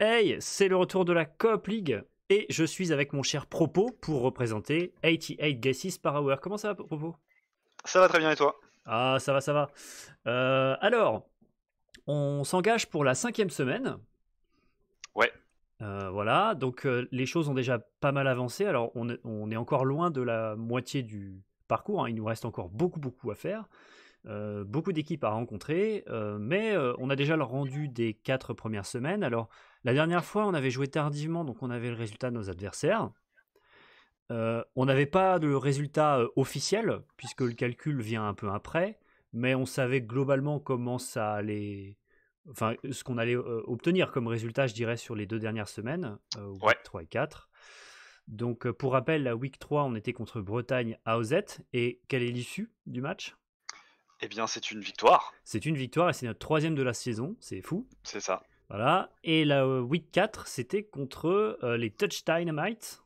Hey, c'est le retour de la Coop League et je suis avec mon cher Propo pour représenter 88 guesses par Comment ça va, Propo Ça va très bien et toi Ah, ça va, ça va. Euh, alors, on s'engage pour la cinquième semaine. Ouais. Euh, voilà, donc euh, les choses ont déjà pas mal avancé. Alors, on est, encore loin de la moitié du parcours. Hein. Il nous reste encore beaucoup, beaucoup à faire. Euh, beaucoup d'équipes à rencontrer, euh, mais euh, on a déjà le rendu des quatre premières semaines. Alors, la dernière fois, on avait joué tardivement, donc on avait le résultat de nos adversaires. on n'avait pas de résultat officiel, puisque le calcul vient un peu après, mais on savait globalement comment ça allait. Enfin, ce qu'on allait obtenir comme résultat, je dirais, sur les deux dernières semaines, week 3 et 4. Donc, pour rappel, la week 3, on était contre Bretagne à OZ, Et quelle est l'issue du match eh bien, c'est une victoire. C'est une victoire et c'est notre troisième de la saison, c'est fou. C'est ça. Voilà. Et la week euh, 4, c'était contre euh, les Touch Dynamite.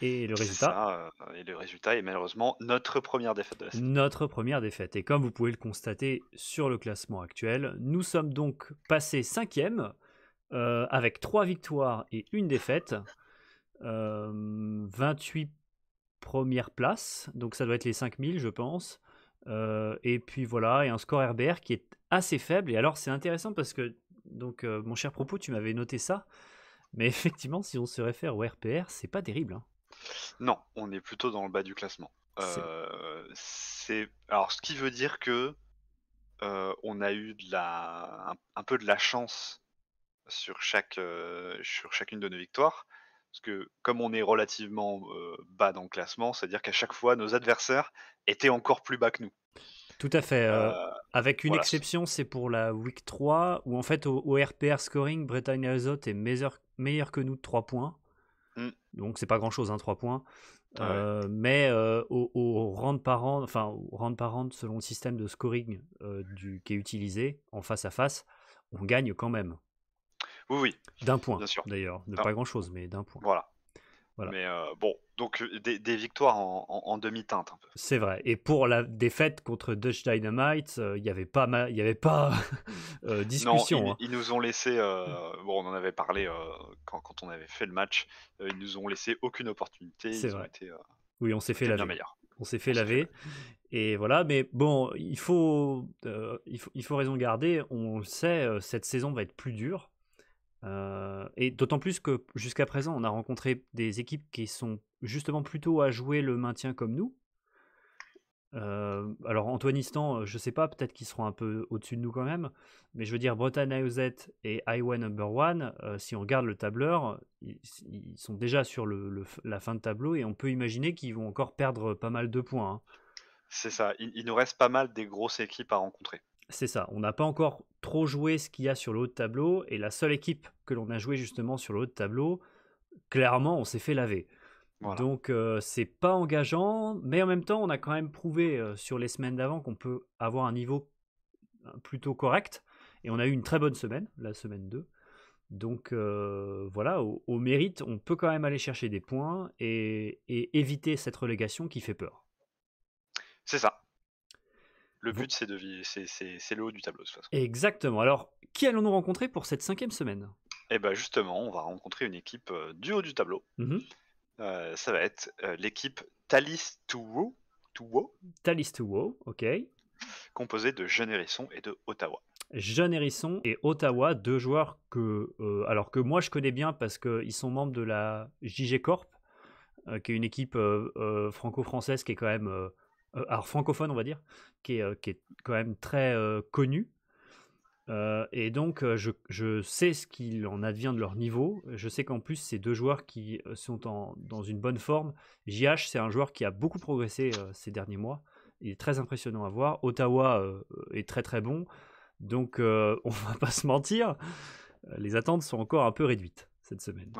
Et le résultat euh, Et le résultat est malheureusement notre première défaite de la saison. Notre première défaite. Et comme vous pouvez le constater sur le classement actuel, nous sommes donc passés cinquième avec trois victoires et une défaite. 28 premières places, donc ça doit être les 5000, je pense. Euh, et puis voilà, et un score RBR qui est assez faible. Et alors c'est intéressant parce que, donc euh, mon cher propos, tu m'avais noté ça. Mais effectivement, si on se réfère au RPR, c'est pas terrible. Hein. Non, on est plutôt dans le bas du classement. Euh, alors ce qui veut dire que on a eu de la un, un, peu de la chance sur chaque sur chacune de nos victoires, parce que comme on est relativement bas dans le classement, c'est-à-dire qu'à chaque fois, nos adversaires étaient encore plus bas que nous. Tout à fait. Euh, avec une exception, c'est pour la Week 3, où en fait, au, RPR scoring, Bretagne Azot est meilleur, meilleur que nous de 3 points. Mmh. Donc c'est pas grand-chose, 3 hein, points. Ah euh, mais au, au, round par round, enfin au par selon le système de scoring qui est utilisé en face à face, on gagne quand même. Oui, oui. D'un point, d'ailleurs. De pas grand-chose, mais d'un point. Voilà. Mais euh, bon, donc euh, des, victoires en, demi-teinte C'est vrai. Et pour la défaite contre Dutch Dynamite, il n'y avait pas, il y avait pas discussion. ils, nous ont laissé, euh, mm. bon, on en avait parlé quand, on avait fait le match, ils nous ont laissé aucune opportunité. C'est vrai. oui, on s'est fait laver. On s'est fait laver. Et voilà, mais bon, il faut, il faut, il faut raison garder. On le sait, cette saison va être plus dure. Euh, et d'autant plus que jusqu'à présent, on a rencontré des équipes qui sont justement plutôt à jouer le maintien comme nous. Euh, alors alors Antoinistan, euh, je sais pas, peut-être qu'ils seront un peu au-dessus de nous quand même, mais je veux dire Bretagne AOZ e et Iowa Number One, si on regarde le tableur, ils, sont déjà sur la fin de tableau et on peut imaginer qu'ils vont encore perdre pas mal de points. Hein. C'est ça, il, nous reste pas mal des grosses équipes à rencontrer. C'est ça, on n'a pas encore trop joué ce qu'il y a sur le haut tableau, et la seule équipe que l'on a joué justement sur le haut de tableau, clairement, on s'est fait laver. Donc euh, c'est pas engageant, mais en même temps, on a quand même prouvé euh, sur les semaines d'avant qu'on peut avoir un niveau euh, plutôt correct, et on a eu une très bonne semaine, la semaine 2. Donc voilà, au, mérite, on peut quand même aller chercher des points et éviter cette relégation qui fait peur. C'est ça. Le but, c'est de c'est le haut du tableau de toute façon. Exactement. Alors, qui allons-nous rencontrer pour cette cinquième semaine Eh bien, justement, on va rencontrer une équipe euh, du haut du tableau. Mmh euh, ça va être euh, l'équipe Talis Tuwo. Thalys Talis Tuwo, ok. Composée de Jeune Hérisson et de Ottawa. Jeune Hérisson et Ottawa, deux joueurs que, alors que moi je connais bien parce qu'ils sont membres de la JG Corp, qui est une équipe franco-française qui est quand même euh, alors francophone, on va dire, qui est, euh, quand même très euh, connu. et donc, je, sais ce qu'il en advient de leur niveau. Je sais qu'en plus, ces deux joueurs qui sont dans une bonne forme. JH, c'est un joueur qui a beaucoup progressé ces derniers mois. Il est très impressionnant à voir. Ottawa est très très bon. Donc, on ne va pas se mentir, les attentes sont encore un peu réduites cette semaine.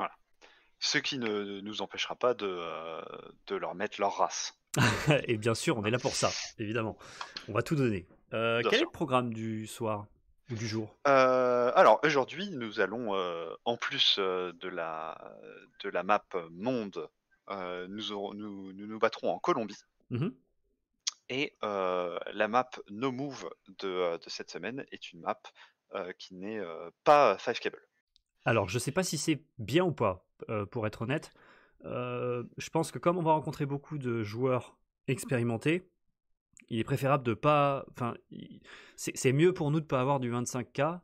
Ce qui ne nous empêchera pas de leur mettre leur race. et bien sûr, on est là pour ça, évidemment. On va tout donner. Euh, quel est le programme du soir ou du jour euh, Alors aujourd'hui, nous allons, euh, en plus de la, de la map monde, nous, nous, nous, battrons en Colombie. Mhm. Et la map No Move de, de, cette semaine est une map qui n'est pas Five Cable. Alors je ne sais pas si c'est bien ou pas, pour être honnête. Euh, je pense que comme on va rencontrer beaucoup de joueurs expérimentés, il est préférable de pas. Enfin, c'est mieux pour nous de pas avoir du 25K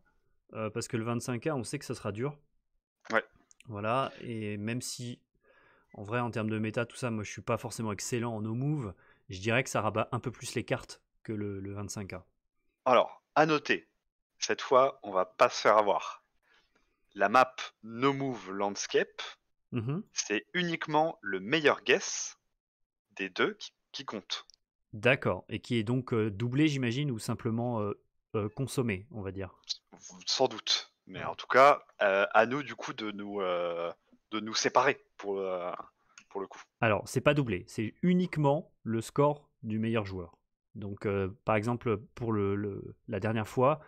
euh, parce que le 25K, on sait que ça sera dur. Ouais. Voilà. Et même si, en vrai, en termes de méta, tout ça, moi, je suis pas forcément excellent en no move, je dirais que ça rabat un peu plus les cartes que le, le 25K. Alors, à noter, cette fois, on va pas se faire avoir. La map no move landscape, Mhm. C'est uniquement le meilleur guess des deux qui, compte. D'accord. Et qui est donc euh, doublé, j'imagine, ou simplement euh, euh, consommé, on va dire. Sans doute. Mais en tout cas, à nous, du coup, de nous, de nous séparer pour, pour le coup. Alors, c'est pas doublé. C'est uniquement le score du meilleur joueur. Donc, par exemple, pour la dernière fois,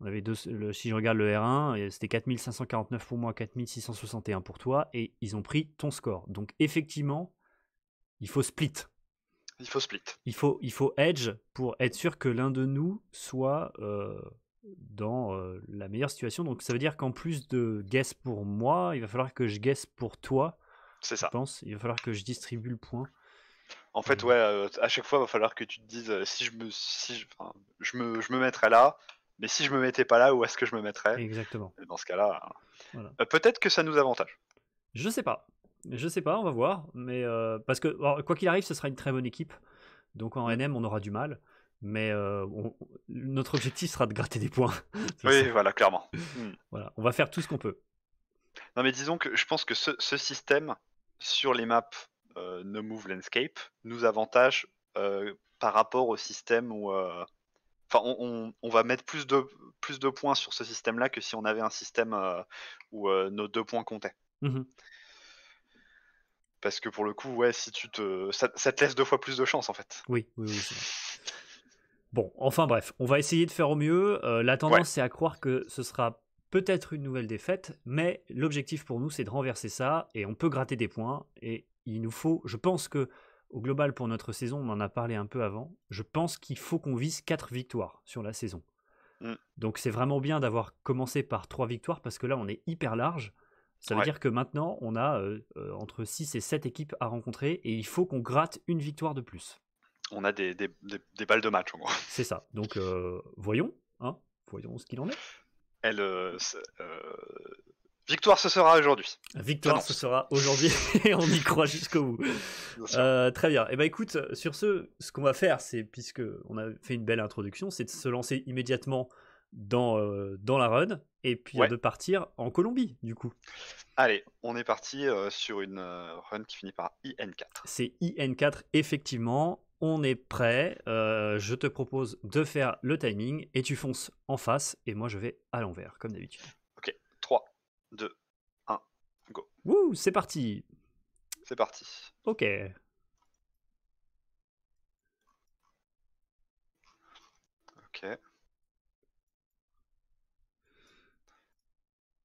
on avait deux, si je regarde le R1, euh, c'était 4549 pour moi, 4661 pour toi, et ils ont pris ton score. Donc effectivement, il faut split. Il faut split. Il faut, il faut edge pour être sûr que l'un de nous soit euh, dans euh, la meilleure situation. Donc ça veut dire qu'en plus de guess pour moi, il va falloir que je guess pour toi. C'est ça. Je pense. Il va falloir que je distribue le point. En fait, ouais, à chaque fois, il va falloir que tu te dises si je me, si je, je me, je me mettrais là, mais si je me mettais pas là, où est-ce que je me mettrais Exactement. Dans ce cas-là, euh, peut-être que ça nous avantage. Je sais pas. Je sais pas, on va voir. Mais euh, parce que quoi qu'il arrive, ce sera une très bonne équipe. Donc en NM, mm. on aura du mal. Mais euh, notre objectif sera de gratter des points. oui, voilà, clairement. Mm. voilà, on va faire tout ce qu'on peut. Non, mais disons que je pense que ce, ce système sur les maps No Move Landscape nous avantage par rapport au système où Enfin, on, va mettre plus de, plus de points sur ce système-là que si on avait un système euh, où euh, nos deux points comptaient. Mmh Parce que pour le coup, ouais, si tu te. Ça, te laisse deux fois plus de chance en fait. Oui, oui, oui. bon, enfin bref, on va essayer de faire au mieux. Euh, la tendance, c'est à croire que ce sera peut-être une nouvelle défaite, mais l'objectif pour nous, c'est de renverser ça et on peut gratter des points. Et il nous faut, je pense que au global, pour notre saison, on en a parlé un peu avant, je pense qu'il faut qu'on vise 4 victoires sur la saison. Mm. Donc c'est vraiment bien d'avoir commencé par 3 victoires parce que là, on est hyper large. Ça veut dire que maintenant, on a euh, euh, entre 6 et 7 équipes à rencontrer et il faut qu'on gratte une victoire de plus. On a des, balles de match, en gros. C'est ça. Donc euh, voyons, hein, voyons ce qu'il en est. Elle, Victoire, ce sera aujourd'hui. Victoire, ce sera aujourd'hui. et on y croit jusqu'au bout. Euh, très bien. Et eh ben écoute, sur ce, ce qu'on va faire, c'est puisque on a fait une belle introduction, c'est de se lancer immédiatement dans, euh, dans la run et puis euh, de partir en Colombie, du coup. Allez, on est parti sur une run qui finit par IN4. C'est IN4, effectivement. On est prêt. je te propose de faire le timing et tu fonces en face et moi je vais à l'envers, comme d'habitude. 2, 1, go. Wouh, c'est parti. C'est parti. Ok. Ok.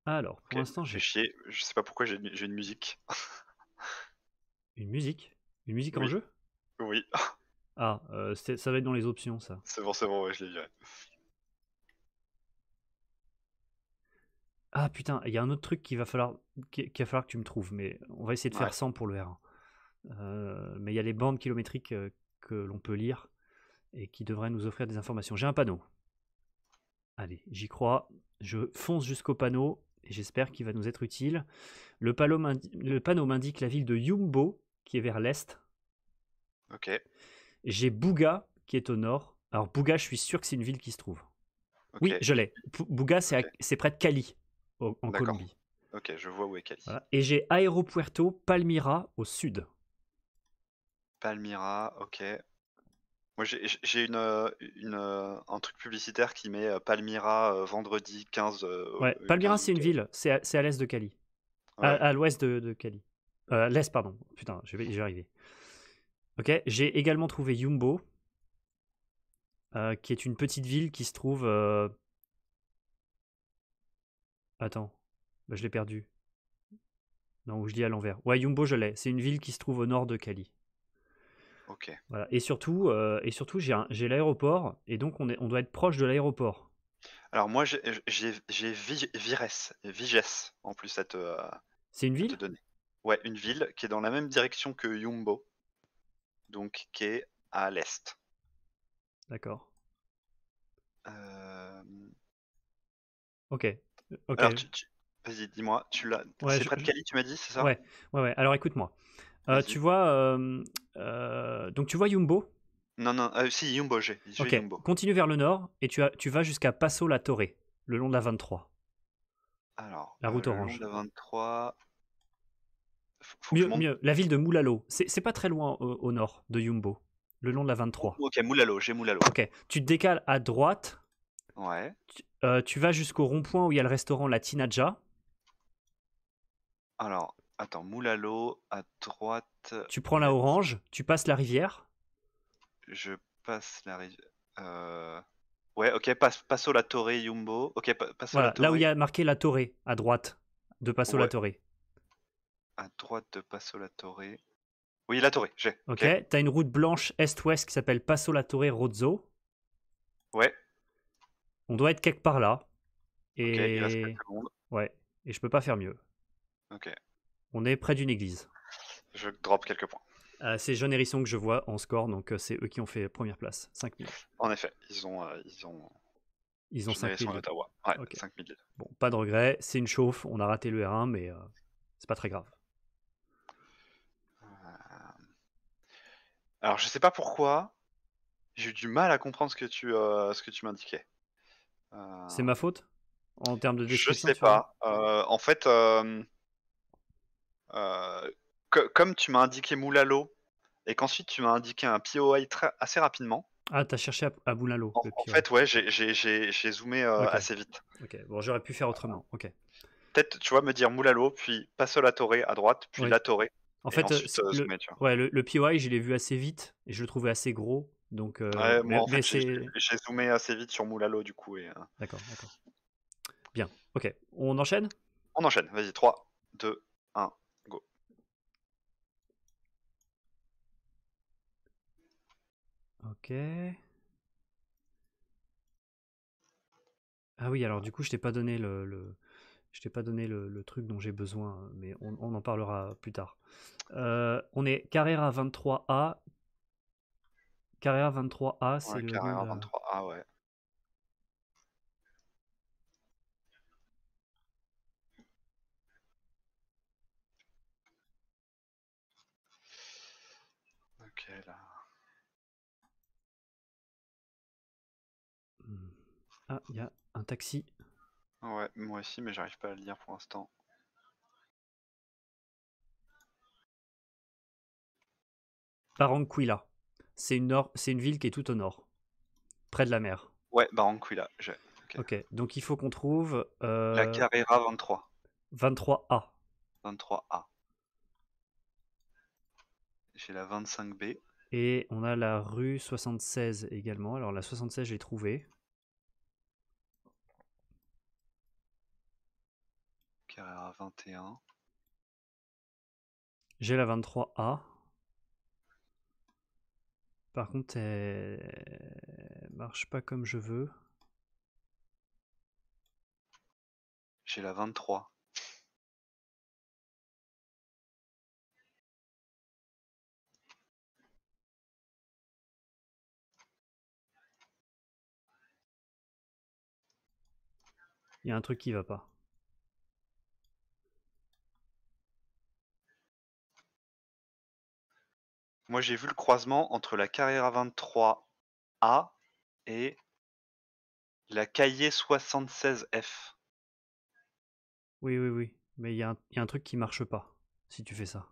Alors, pour l'instant, j'ai. chier, je sais pas pourquoi j'ai une musique. une musique Une musique en jeu Oui. Ah, euh, ça va être dans les options, ça. C'est bon, c'est bon, je l'ai dirai. Ah putain, il y a un autre truc qu'il va falloir qu'il va falloir que tu me trouves, mais on va essayer de faire sans 100 pour le R1. Euh, mais il y a les bandes kilométriques euh, que l'on peut lire et qui devraient nous offrir des informations. J'ai un panneau. Allez, j'y crois. Je fonce jusqu'au panneau et j'espère qu'il va nous être utile. Le, panneau m'indique la ville de Yumbo, qui est vers l'est. Ok. J'ai Bouga, qui est au nord. Alors Bouga, je suis sûr que c'est une ville qui se trouve. Oui, je l'ai. Bouga, c'est près de Cali en Colombie. Ok, je vois où est Cali. Et j'ai Aeropuerto Palmira au sud. Palmira, ok. Moi j'ai une, euh, une, euh, un truc publicitaire qui met euh, Palmira vendredi 15. Ouais, Palmira c'est une ville, c'est à, l'est de Cali. À, l'ouest de, Cali. Euh, l'est, pardon. Putain, je vais arriver. Ok, j'ai également trouvé Yumbo, qui est une petite ville qui se trouve Attends, bah, je l'ai perdu. Non, où je dis à l'envers. Ouais, Yumbo, je l'ai. C'est une ville qui se trouve au nord de Cali. Ok. Voilà. Et surtout, euh, et surtout j'ai l'aéroport, et donc on, on doit être proche de l'aéroport. Alors moi, j'ai Vires, Vigès, en plus, cette. C'est une ville Ouais, une ville qui est dans la même direction que Yumbo, donc qui est à l'est. D'accord. Euh, ok, vas-y, dis-moi, tu l'as. c'est près de Cali, tu m'as dit, c'est ça ouais. ouais, ouais, Alors, écoute-moi. Euh, tu vois, euh, euh, donc tu vois Yumbo Non, non, si Yumbo, j'ai. Ok. Continue vers le nord et tu, as, tu vas jusqu'à Passo la Torre, le long de la 23. Alors. La route orange. Le long de la 23. mieux, mieux, la ville de Moulalo. C'est pas très loin au, nord de Yumbo, le long de la 23. Ok, Moulalo, j'ai Moulalo. Ok, tu te décales à droite. Ouais. Euh, tu vas jusqu'au rond-point où il y a le restaurant La Tinaja. Alors, attends, Moulalo à droite. Tu prends la orange, tu passes la rivière. Je passe la rivière. Euh, ouais, ok, passe, Passo la Torre Yumbo. Ok, Passo la Torre. Là où il y a marqué la Torre, à droite de Passo la Torre. À droite de Passo la Torre. Oui, la Torre, j'ai. Ok, t'as une route blanche est-ouest qui s'appelle Passo la Torre Rozzo. Ouais. On doit être quelque part là. Et... il ouais, et je peux pas faire mieux. On est près d'une église. Je drop quelques points. Euh, c'est Jeune Hérisson que je vois en score, donc euh, c'est eux qui ont fait première place, 5000. En effet, ils ont. Euh, ils ont... Ils ont 5000. Bon, pas de regret, c'est une chauffe, on a raté le R1, mais c'est pas très grave. Alors, je sais pas pourquoi, j'ai eu du mal à comprendre ce que tu, ce que tu m'indiquais. C'est ma euh, faute en termes de description Je sais pas. Euh, en fait, euh, comme tu m'as indiqué Moulalo et qu'ensuite tu m'as indiqué un POI assez rapidement. Ah, t'as cherché à, à Moulalo. En, fait, ouais, j'ai zoomé assez vite. Ok, bon, j'aurais pu faire autrement. Peut-être, tu vois, me dire Moulalo, puis passe la Toré à droite, puis la Toré. En fait, zoomer, ouais, le, le POI, je l'ai vu assez vite et je le trouvais assez gros. Donc, euh, mais, j'ai zoomé assez vite sur Moulalo du coup. Et... Euh. D'accord, d'accord. Bien, ok. On enchaîne On enchaîne, vas-y, 3, 2, 1, go. Ok. Ah oui, alors du coup, je t'ai pas donné le, je t'ai pas donné le, truc dont j'ai besoin, mais on, en parlera plus tard. Euh, on est Carrera 23A Carrera 23A, c'est le. Carrera euh, nom 23A, ouais. Ok, là. Mmh. Ah, il y a un taxi. Ouais, moi aussi, mais j'arrive pas à le lire pour l'instant. Paranquilla c'est une, ville qui est tout au nord, près de la mer. Ouais, Barranquilla, j'ai. là. ok, donc il faut qu'on trouve. Euh, la Carrera 23. 23A. 23A. J'ai la 25B. Et on a la rue 76 également. Alors la 76, j'ai trouvé. Carrera 21. J'ai la 23A. Par contre, elle marche pas comme je veux. J'ai la 23. Il y a un truc qui va pas. Moi, j'ai vu le croisement entre la Carrera 23A et la Cahier 76F. Oui, oui, oui. Mais il y, a un truc qui marche pas si tu fais ça.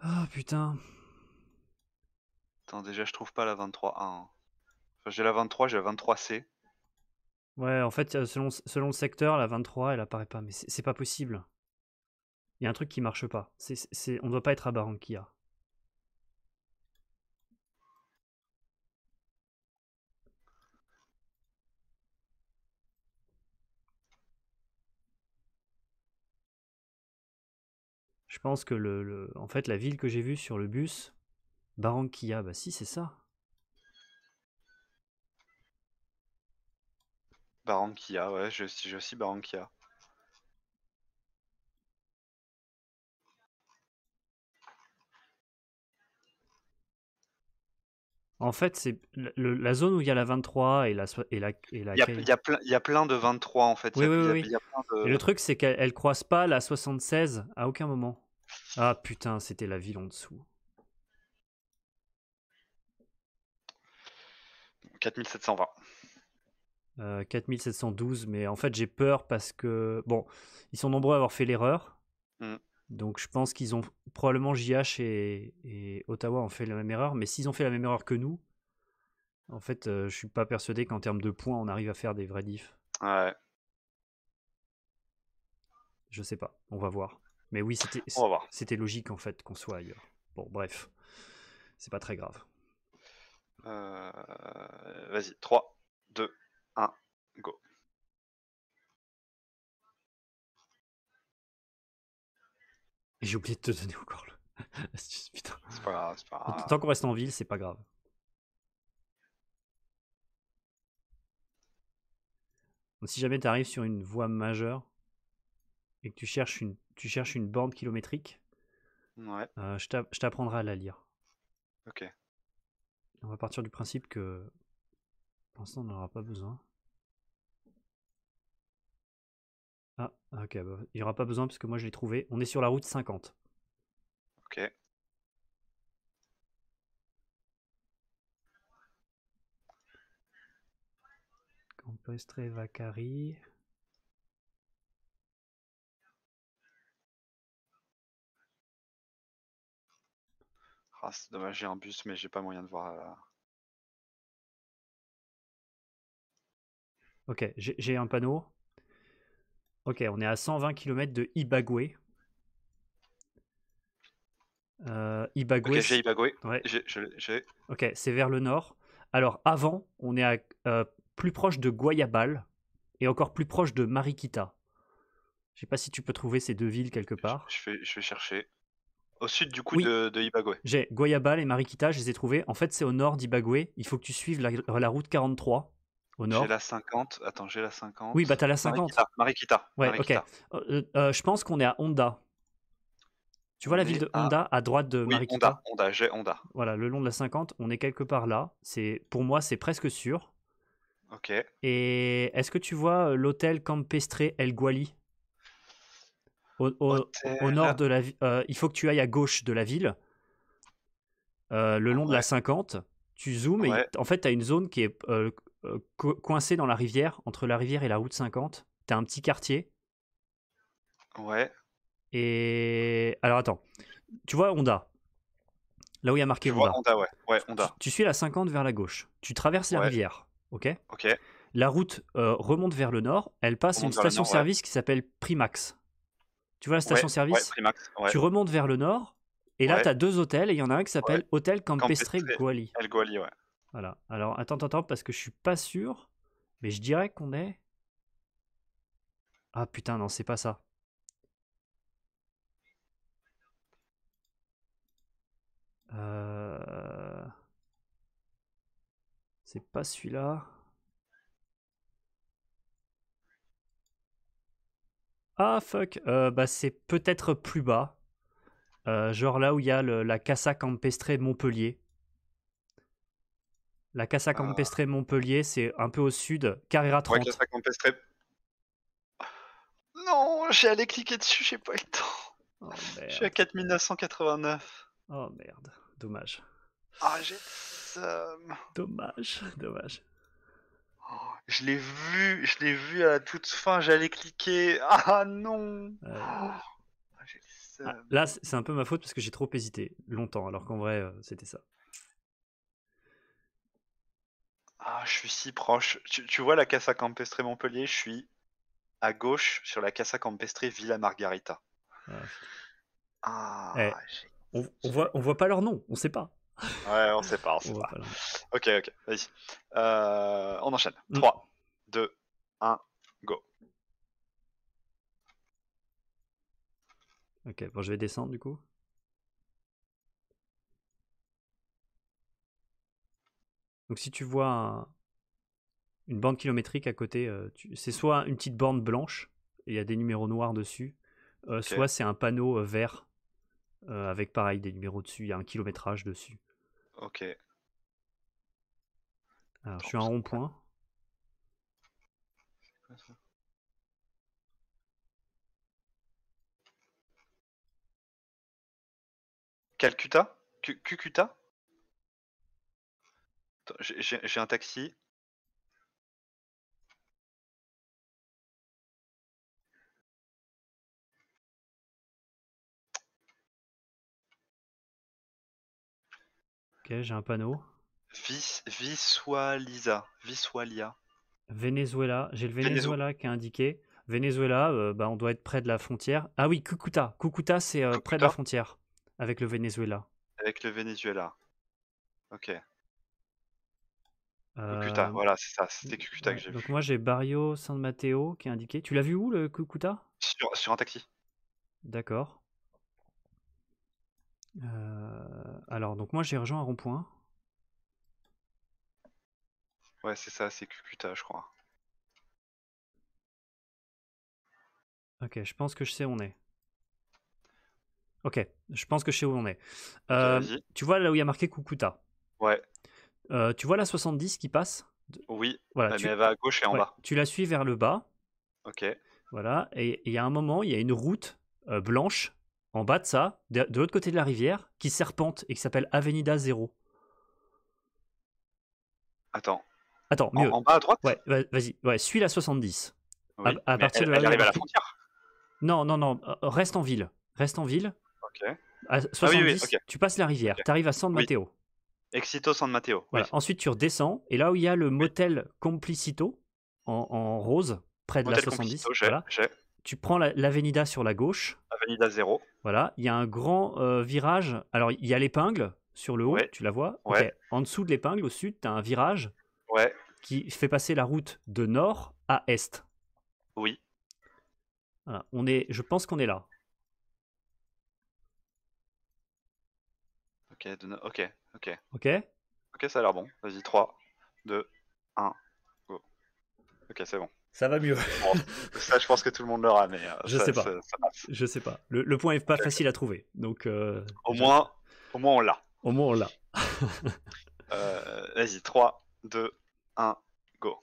Ah putain. Attends, déjà, je trouve pas la 23A. Hein. Enfin, j'ai la 23, j'ai la 23C. Ouais, en fait, euh, selon, selon le secteur, la 23, elle apparaît pas. Mais c'est pas possible. Il y a un truc qui marche pas. c'est on ne doit pas être à Barranquilla. Je pense que le, en fait la ville que j'ai vue sur le bus, Barranquilla, bah si c'est ça. Barranquilla, ouais, je, je suis Barranquilla. En fait, c'est la zone où il y a la 23 et la. Et la, et la il, y a, plein, il, y a, plein, de 23 en fait. Oui, oui, oui. plein de... Et le truc, c'est qu'elle croise pas la 76 à aucun moment. Ah putain, c'était la ville en dessous. 4720. 4712, euh, mais en fait, j'ai peur parce que. Bon, ils sont nombreux à avoir fait l'erreur. Mm. Donc je pense qu'ils ont probablement JH et, Ottawa ont fait la même erreur, mais s'ils ont fait la même erreur que nous, en fait, je euh, je suis pas persuadé qu'en termes de points, on arrive à faire des vrais diffs. Ouais. Je sais pas, on va voir. Mais oui, c'était logique en fait qu'on soit ailleurs. Bon, bref, c'est pas très grave. Euh, vas-y, 3, 2, 1, go. Et j'ai oublié de te donner encore le. putain. C'est pas grave, c'est pas grave. Tant qu'on reste en ville, c'est pas grave. si jamais tu arrives sur une voie majeure et que tu cherches une, tu cherches une borne kilométrique, euh, je t'apprendrai à la lire. Ok. On va partir du principe que pour l'instant on n'aura pas besoin. Ah, ah, ok, bah, il n'y aura pas besoin parce que moi je l'ai trouvé. On est sur la route 50. Ok. Campestre Vacari. Ah, c'est dommage, j'ai un bus, mais j'ai pas moyen de voir. Euh. Ok, j'ai un panneau. Ok, on est à 120 km de Ibagwe. Euh, Ibagwe. Ok, c'est vers le nord. Alors avant, on est à, euh, plus proche de Guayabal et encore plus proche de Mariquita. Je sais pas si tu peux trouver ces deux villes quelque part. Je, vais, chercher. Au sud du coup de, de, Ibagwe. J'ai Guayabal et Mariquita, je les ai trouvés. En fait, c'est au nord d'Ibagwe. Il faut que tu suives la, la route 43 nord. J'ai la 50. Attends, j'ai la 50. Oui, bah t'as la 50. Marikita. Ouais, ok. Euh, euh, euh, je pense qu'on est à Honda. Tu vois la ville de Honda à, droite de Marikita Honda, Honda j'ai Honda. Voilà, le long de la 50, on est quelque part là. C'est Pour moi, c'est presque sûr. Ok. Et est-ce que tu vois l'hôtel Campestre El Guali au, nord de la ville. il faut que tu ailles à gauche de la ville, le ah long de la 50. Tu zoomes et en fait, tu as une zone qui est euh, coincé dans la rivière, entre la rivière et la route 50. T'as un petit quartier. Ouais. Et alors attends, tu vois Honda, là où il y a marqué Honda. ouais. ouais Honda. Tu, suis la 50 vers la gauche. Tu traverses la rivière, ok Ok. La route euh, remonte vers le nord. Elle passe une station-service qui s'appelle Primax. Tu vois la station-service Tu remontes vers le nord. Et là, tu as deux hôtels, et il y en a un qui s'appelle Hôtel Campestre Guali. El Guali, ouais. Voilà. Alors, attends, attends, parce que je suis pas sûr, mais je dirais qu'on est. Ah putain, non, c'est pas ça. Euh... C'est pas celui-là. Ah fuck, euh, bah, c'est peut-être plus bas. Euh, genre là où il y a la Casa de Montpellier. La Casa ah. Campestre Montpellier, c'est un peu au sud, Carrera 30. Non, j'ai allé cliquer dessus, j'ai pas eu le temps. Oh, je suis à 4989. Oh merde, dommage. Ah, j'ai. ça. Dommage, dommage. Oh, je l'ai vu, je l'ai vu à la toute fin, j'allais cliquer. Ah non oh, ah, Là, c'est un peu ma faute parce que j'ai trop hésité longtemps, alors qu'en vrai, euh, c'était ça. Ah, je suis si proche. Tu, vois la Casa Campestre Montpellier Je suis à gauche sur la Casa Campestre Villa Margarita. Ah, ah eh, on, on, voit, on voit pas leur nom, on sait pas. Ouais, on sait pas, sait pas. ok, ok, vas-y. Euh, on enchaîne. 3, 2, 1, go. Ok, bon, je vais descendre du coup. Donc si tu vois une bande kilométrique à côté, euh, c'est soit une petite bande blanche, et il y a des numéros noirs dessus, euh, soit c'est un panneau euh, vert, avec pareil des numéros dessus, il y a un kilométrage dessus. Ok. Alors je suis un rond-point. Calcutta Cucuta j'ai un taxi. Ok, j'ai un panneau. Vis, Visualiza. Visualia. Venezuela. J'ai le Venezuela, qui est indiqué. Venezuela, euh, bah, on doit être près de la frontière. Ah oui, Cucuta. Cucuta, c'est euh, près de la frontière avec le Venezuela. Avec le Venezuela. Ok. Cucuta, euh, voilà, c'est ça, c'était Cucuta que j'ai vu. Donc moi j'ai Barrio San Mateo qui est indiqué. Tu l'as vu où le Cucuta sur, un taxi. D'accord. Euh, alors donc moi j'ai rejoint à rond-point. Ouais, c'est ça, c'est Cucuta, je crois. Ok, je pense que je sais où on est. Ok, je pense que je sais où on est. Euh, tu vois là où il y a marqué Cucuta Ouais. Euh, tu vois la 70 qui passe Oui, voilà, mais elle va à gauche et en bas. Tu la suis vers le bas. Ok. Voilà, et il y a un moment, il y a une route euh, blanche en bas de ça, de, l'autre côté de la rivière, qui serpente et qui s'appelle Avenida Zero. Attends. Attends, mieux. En, bas à droite Ouais, vas-y, ouais, suis la 70. à, partir elle, de arrive à la frontière Non, non, non, euh, reste en ville. Reste en ville. Ok. À 70, ah tu passes la rivière, tu arrives à San Mateo. Exito San Mateo. Ensuite, tu redescends, et là où il y a le motel Complicito, en, rose, près de la 70. Voilà. Tu prends l'Avenida sur la gauche. Avenida 0. Voilà, il y a un grand euh, virage. Alors, il y a l'épingle sur le haut, tu la vois. En dessous de l'épingle, au sud, tu as un virage qui fait passer la route de nord à est. Oui. On est, je pense qu'on est là. Ok, ok. Ok. Ok ça a l'air bon. Vas-y, 3, 2, 1, go. Ok, c'est bon. Ça va mieux. ça, je pense que tout le monde l'aura, mais. Euh, je, sais pas. Je sais pas. Le, point est pas facile à trouver. Donc, euh, au, moins, au moins, on l'a. Au moins, on l'a. Euh, vas-y, 3, 2, 1, go.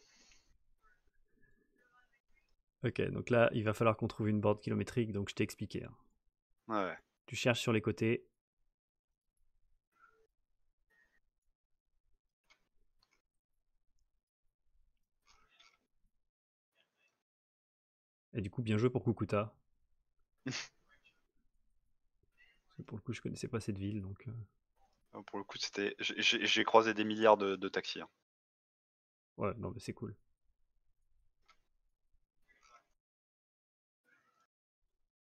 Ok, donc là, il va falloir qu'on trouve une borne kilométrique. Donc, je t'ai expliqué. Hein. Tu cherches sur les côtés, Et du coup, bien joué pour Cucuta. pour le coup, je connaissais pas cette ville, donc. Euh. Pour le coup, c'était, j'ai croisé des milliards de, taxis. Hein. Ouais, non mais c'est cool.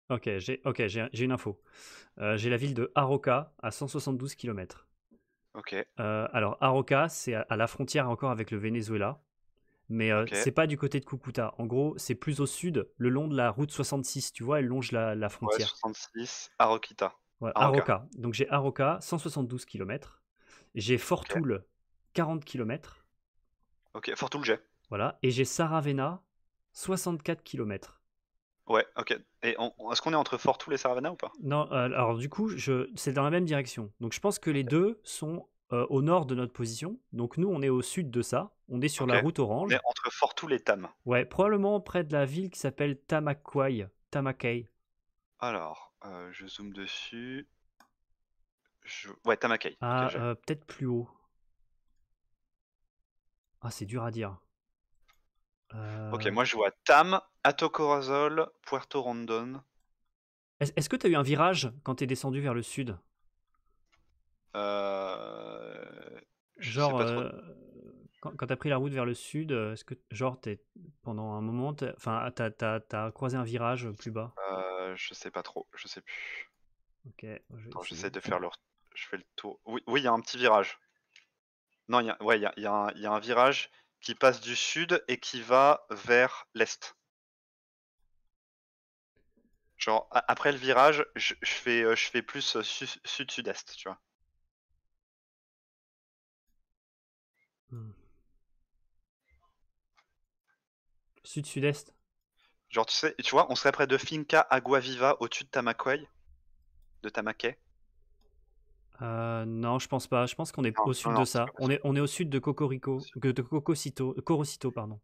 Ok, j'ai ok, j'ai une info. Euh, j'ai la ville de Aroca à 172 km. Ok. Euh, alors Aroca, c'est à, la frontière encore avec le Venezuela mais euh, c'est pas du côté de Cucuta. En gros, c'est plus au sud, le long de la route 66, tu vois, elle longe la, frontière. Ouais, 66, Aroquita. Ouais, Aroca. Donc j'ai Aroca, 172 km. J'ai Fortoul, 40 km. Ok, Fortoul j'ai. Voilà, et j'ai Saravena, 64 km. Ouais, ok. Et est-ce qu'on est entre Fortoul et Saravena ou pas Non, euh, alors du coup, c'est dans la même direction. Donc je pense que les deux sont euh, au nord de notre position. Donc nous, on est au sud de ça. On est sur la route orange. Mais entre Fortoul et Tam. Ouais, probablement près de la ville qui s'appelle Tamakwai. Tamakei. Alors, euh, je zoome dessus. Je... Ouais, Tamakai. Ah, euh, peut-être plus haut. Ah, c'est dur à dire. Ok, moi je vois Tam, Atocorazol, Puerto Rondon. Est-ce que tu as eu un virage quand tu es descendu vers le sud euh, genre, euh, quand, t'as pris la route vers le sud, euh, est-ce que, genre, es, pendant un moment, enfin, t'as as, as, croisé un virage plus bas Je sais pas trop, je sais plus. Ok. J'essaie de faire le, je fais le tour. Oui, il y a un petit virage. Non, il y, a, y, a un, virage qui passe du sud et qui va vers l'est. Genre, après le virage, je, fais, je fais plus sud-sud-est, tu vois. Hmm. Sud-sud-est. Genre, tu sais, tu vois, on serait près de Finca Aguaviva au-dessus de Tamaquay. De Tamaquay. Euh, non, je pense pas. Je pense qu'on est au sud de ça. on, est, on est au sud de Cocorico. De, de Corocito, pardon.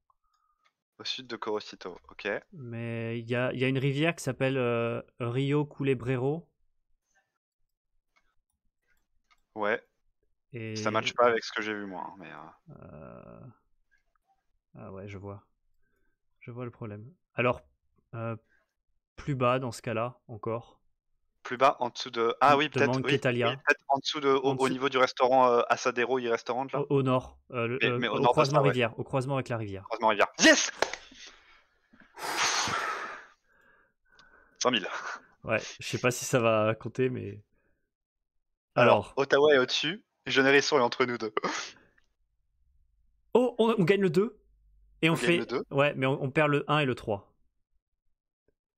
Au sud de Corocito, ok. Mais il y a, une rivière qui s'appelle euh, Rio Culebrero. Ouais. Ça Ça matche pas avec ce que j'ai vu moi. Hein, mais euh. Euh, Ah ouais, je vois. Je vois le problème. Alors, euh, plus bas dans ce cas-là, encore. Plus bas, en dessous de. Ah oui, peut-être. Oui, en dessous de. Au, en dessous... au niveau du restaurant Asadero, il restaurant là. Au, nord. au, croisement nord croisement rivière. Au croisement avec la rivière. Yes. 100 000. Ouais, je sais pas si ça va compter, mais. Alors, Ottawa est au-dessus. Jeunerisson est entre nous deux. Oh, on, gagne le 2 et on, fait. Le Ouais, mais on, perd le 1 et le 3.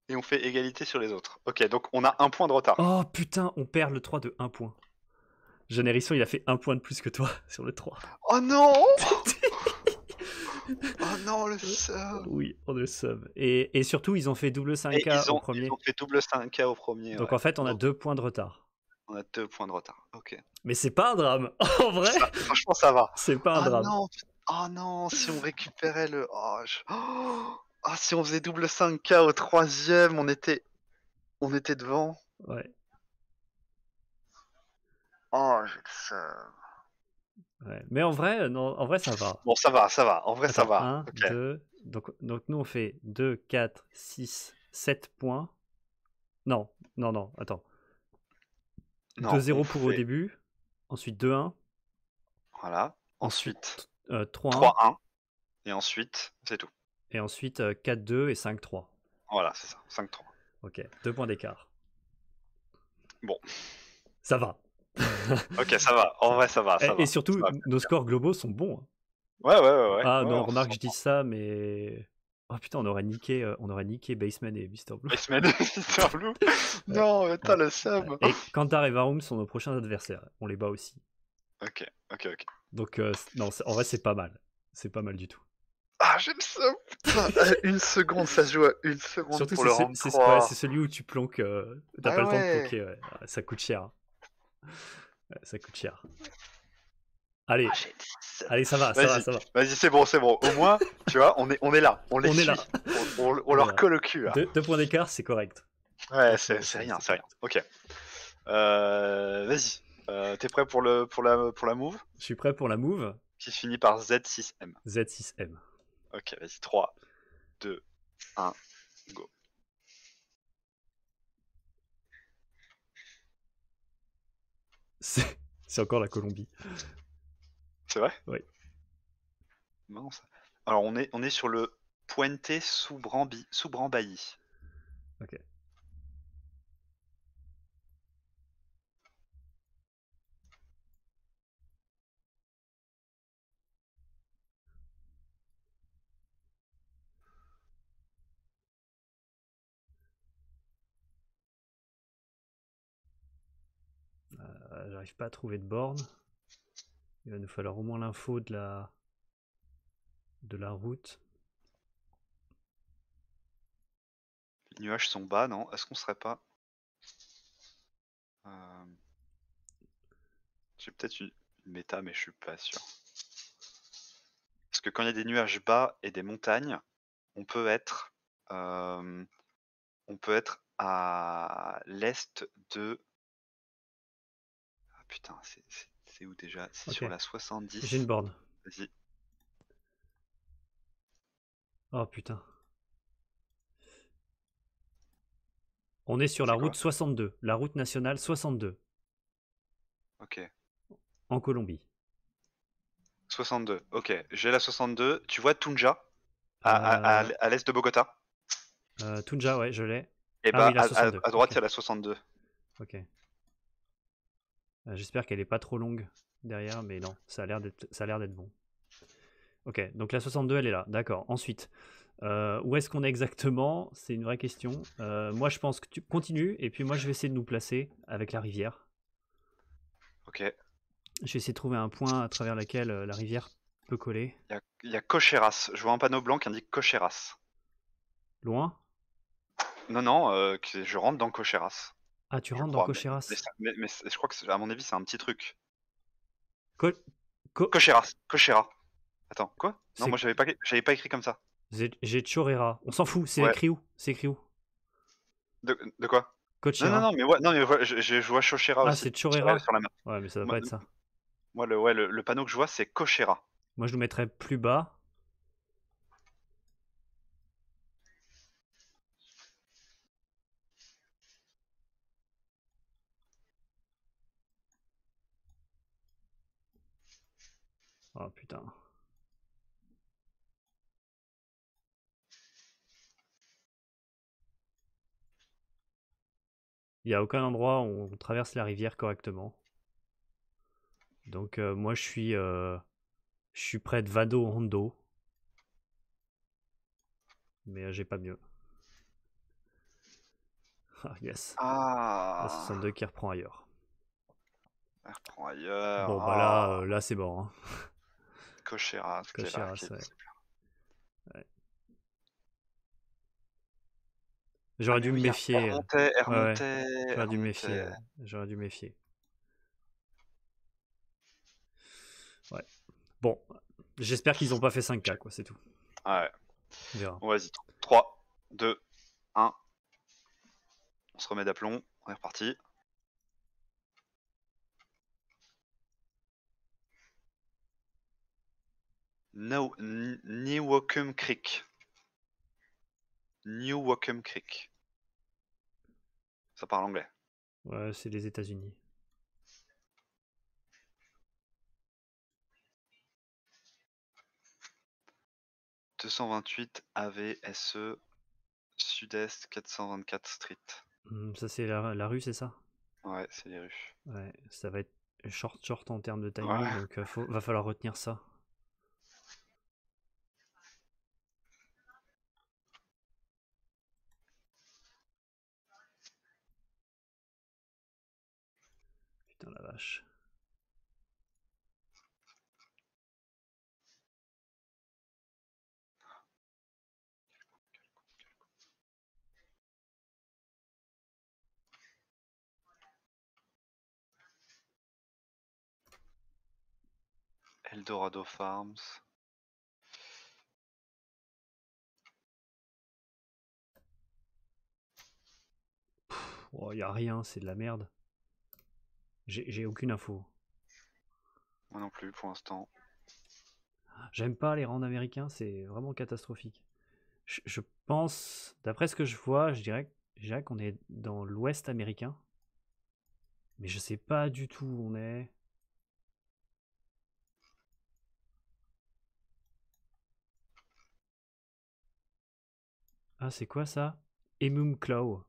Et on fait égalité sur les autres. Ok, donc on a un point de retard. Oh putain, on perd le 3 de 1 point. Génération, il a fait un point de plus que toi sur le 3. Oh non Oh non, le sub Oui, on le sub. Et, surtout, ils ont fait double 5K au premier. fait double 5K au premier. Donc en fait, on a deux points de retard. On a deux points de retard, ok. Mais c'est pas un drame, en vrai. franchement, ça va. C'est pas un ah drame. Non. Oh non, si on récupérait le. Oh, oh, oh si on faisait double 5K au troisième, on était. On était devant. Ouais. Oh, je... ouais. Mais en vrai, non, en vrai, ça va. Bon, ça va, ça va. En vrai, ça va. 1, 2... Donc, donc, nous, on fait 2, 4, 6, 7 points. Non, non, non, attends. 2 0 pour au début. Ensuite 2-1. Voilà. Ensuite 3-1. 3-1. Euh, et ensuite, c'est tout. Et ensuite 4-2 euh, et 5-3. Voilà, c'est ça. 5-3. Ok, deux points d'écart. Bon. Ça va. ok, ça va. En vrai, ça va. et, surtout, nos scores globaux sont bons. Hein. Ouais, ouais, ouais. ouais. Ah non, remarque, je dis ça, mais. Oh putain, on aurait niqué, euh, on aurait niqué Baseman et Mr. Blue. Baseman et Mr. Blue Non, t'as le sub Et Kantar et Varum sont nos prochains adversaires. On les bat aussi. Ok, ok, ok. Donc, euh, non, en vrai, c'est pas mal. C'est pas mal du tout. Ah, j'aime ça euh, Une seconde, ça se joue à une seconde Surtout pour le c'est, c'est celui où tu plonques t'as pas le temps de plonquer ouais. Ça coûte cher. Hein. Ça coûte cher. Allez, ah, allez, ça va, ça va, ça va. Vas-y, c'est bon, c'est bon. Au moins, tu vois, on est, on est là, on les Est là. On, leur colle le cul. Deux, points d'écart, c'est correct. Ouais, c'est rien, c'est rien. Ok. Euh, vas-y. Euh, T'es prêt pour, le, pour, la, pour la move Je suis prêt pour la move. Qui finit par Z6M. Z6M. Ok, vas-y. 3, 2, 1, go. C'est encore la Colombie. C'est vrai Oui. Alors on est, on est sur le Pointé sous Subrambayi. Ok. Euh, j'arrive pas à trouver de borne. Il va nous falloir au moins l'info de la de la route. Les nuages sont bas, non Est-ce qu'on serait pas euh, J'ai peut-être une... méta, mais je suis pas sûr. Parce que quand il y a des nuages bas et des montagnes, on peut être, euh, on peut être à l'est de. Ah putain, c'est c'est où déjà C'est sur la 70. J'ai une borne. Vas-y. Oh putain. On est sur la route 62, la route nationale 62. Ok. En Colombie. 62, ok. J'ai la 62. Tu vois Tunja à, euh. l'est de Bogota euh, Tunja, ouais, je l'ai. Et eh ah bah, à, droite, il y a la 62. Ok. Euh, j'espère qu'elle n'est pas trop longue derrière, mais non, ça a l'air d'être bon. Ok, donc la 62, elle est là, d'accord. Ensuite, euh, où est-ce qu'on est exactement C'est une vraie question. Euh, moi, je pense que tu continues, et puis moi, je vais essayer de nous placer avec la rivière. Ok. Je vais essayer de trouver un point à travers lequel la rivière peut coller. Il y a, Cocheras. Je vois un panneau blanc qui indique Cocheras. Loin Non, non, je rentre dans Cocheras. Ah, tu rentres dans Cocheras mais, je crois que, à mon avis, c'est un petit truc. Co Cocheras. Cochera. Attends, quoi Non, moi, j'avais pas, pas écrit comme ça. J'ai Chorera. On s'en fout, c'est écrit où C'est écrit où de, quoi Cochera. Non, non, non, mais, ouais, non, mais je, je, vois ah, aussi ah, c'est Chorera sur la map. Ouais, mais ça doit pas être ça. Moi, le, ouais, le, panneau que je vois, c'est Cochera. Moi, je le mettrais plus bas. Oh putain. Il n'y a aucun endroit où on traverse la rivière correctement. Donc euh, moi je suis euh, je suis près de Vado Hondo. Mais euh, j'ai pas mieux. Ah yes. Ah. 62 qui reprend ailleurs. Elle reprend ailleurs. Bon bah là ah. là c'est bon. J'aurais dû, me méfier. J'aurais dû me méfier. Bon, j'espère qu'ils n'ont pas fait 5K, quoi, c'est tout. 3, 2, 1. On se remet d'aplomb, on est reparti. New Wacom Creek. New Wacom Creek. Ça parle anglais. Ouais, c'est les États-Unis. « 228 AVSE Sud-Est 424 Street. Hmm, ça, c'est la, rue, c'est ça Ouais, c'est les rues. Ouais, ça va être short, short en termes de timing, donc euh, va falloir retenir ça. la vache. Eldorado Farms. Il oh, n'y a rien, c'est de la merde. J'ai aucune info. Moi non plus, pour l'instant. J'aime pas les rangs américains, c'est vraiment catastrophique. Je, pense, d'après ce que je vois, je dirais, qu'on est dans l'ouest américain. Mais je sais pas du tout où on est. Ah, c'est quoi ça Emum Claw.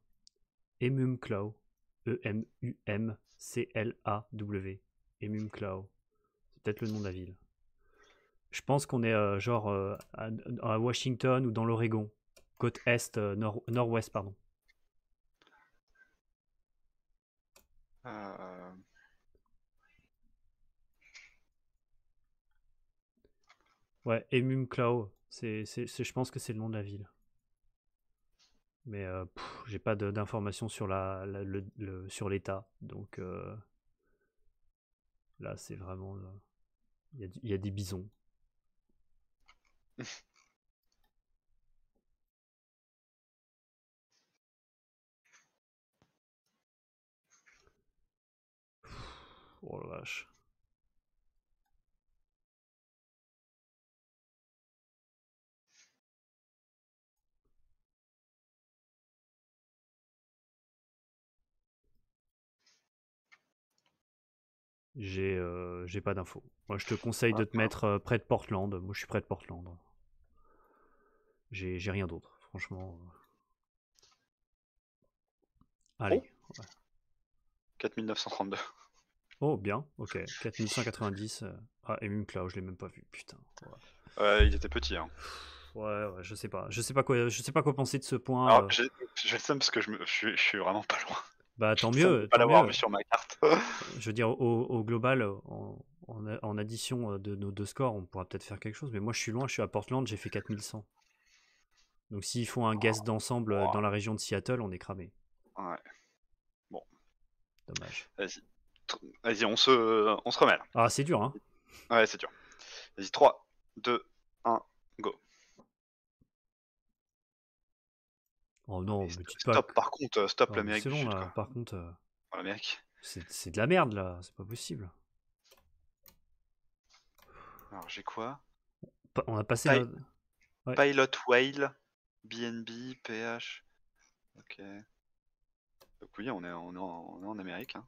E-M-U-M. C-L-A-W. Emum Cloud C'est peut-être le nom de la ville. Je pense qu'on est euh, genre euh, à, Washington ou dans l'Oregon. Côte est, euh, nord, ouest pardon. Ouais, Emum Clow, je pense que c'est le nom de la ville. Mais j'ai pas d'informations sur la, sur l'état. Donc là, c'est vraiment. Il y, y, a des bisons. oh Euh, j'ai pas d'infos. Moi, je te conseille de te mettre euh, près de Portland. Moi, je suis près de Portland. J'ai rien d'autre, franchement. Euh. Allez. 4932. Oh, bien, ok. 4190. Ah, et même Cloud, je l'ai même pas vu, putain. Ouais. il était petit, hein. Ouais, ouais, je sais pas. Je sais pas quoi, je sais pas quoi penser de ce point. Alors, le sais parce que je, je suis vraiment pas loin. Bah tant mieux. Pas sur ma carte. je veux dire, au, global, en, addition euh, de nos deux scores, on pourra peut-être faire quelque chose. Mais moi, je suis loin, je suis à Portland, j'ai fait 4100. Donc s'ils font un guest oh, d'ensemble euh, dans la région de Seattle, on est cramé. Ouais. Bon. Dommage. Vas-y, on, se, on se remet. Ah, c'est dur, hein Ouais, c'est dur. Vas-y, 3, 2, 1, go. Oh non, mais stop, pas... par contre, euh, stop oh, l'Amérique. C'est par contre. Euh, c'est de la merde là, c'est pas possible. Alors j'ai quoi On a passé. Pilot Whale, BNB, PH. Ok. Donc oui, on est, en, Amérique. Hein.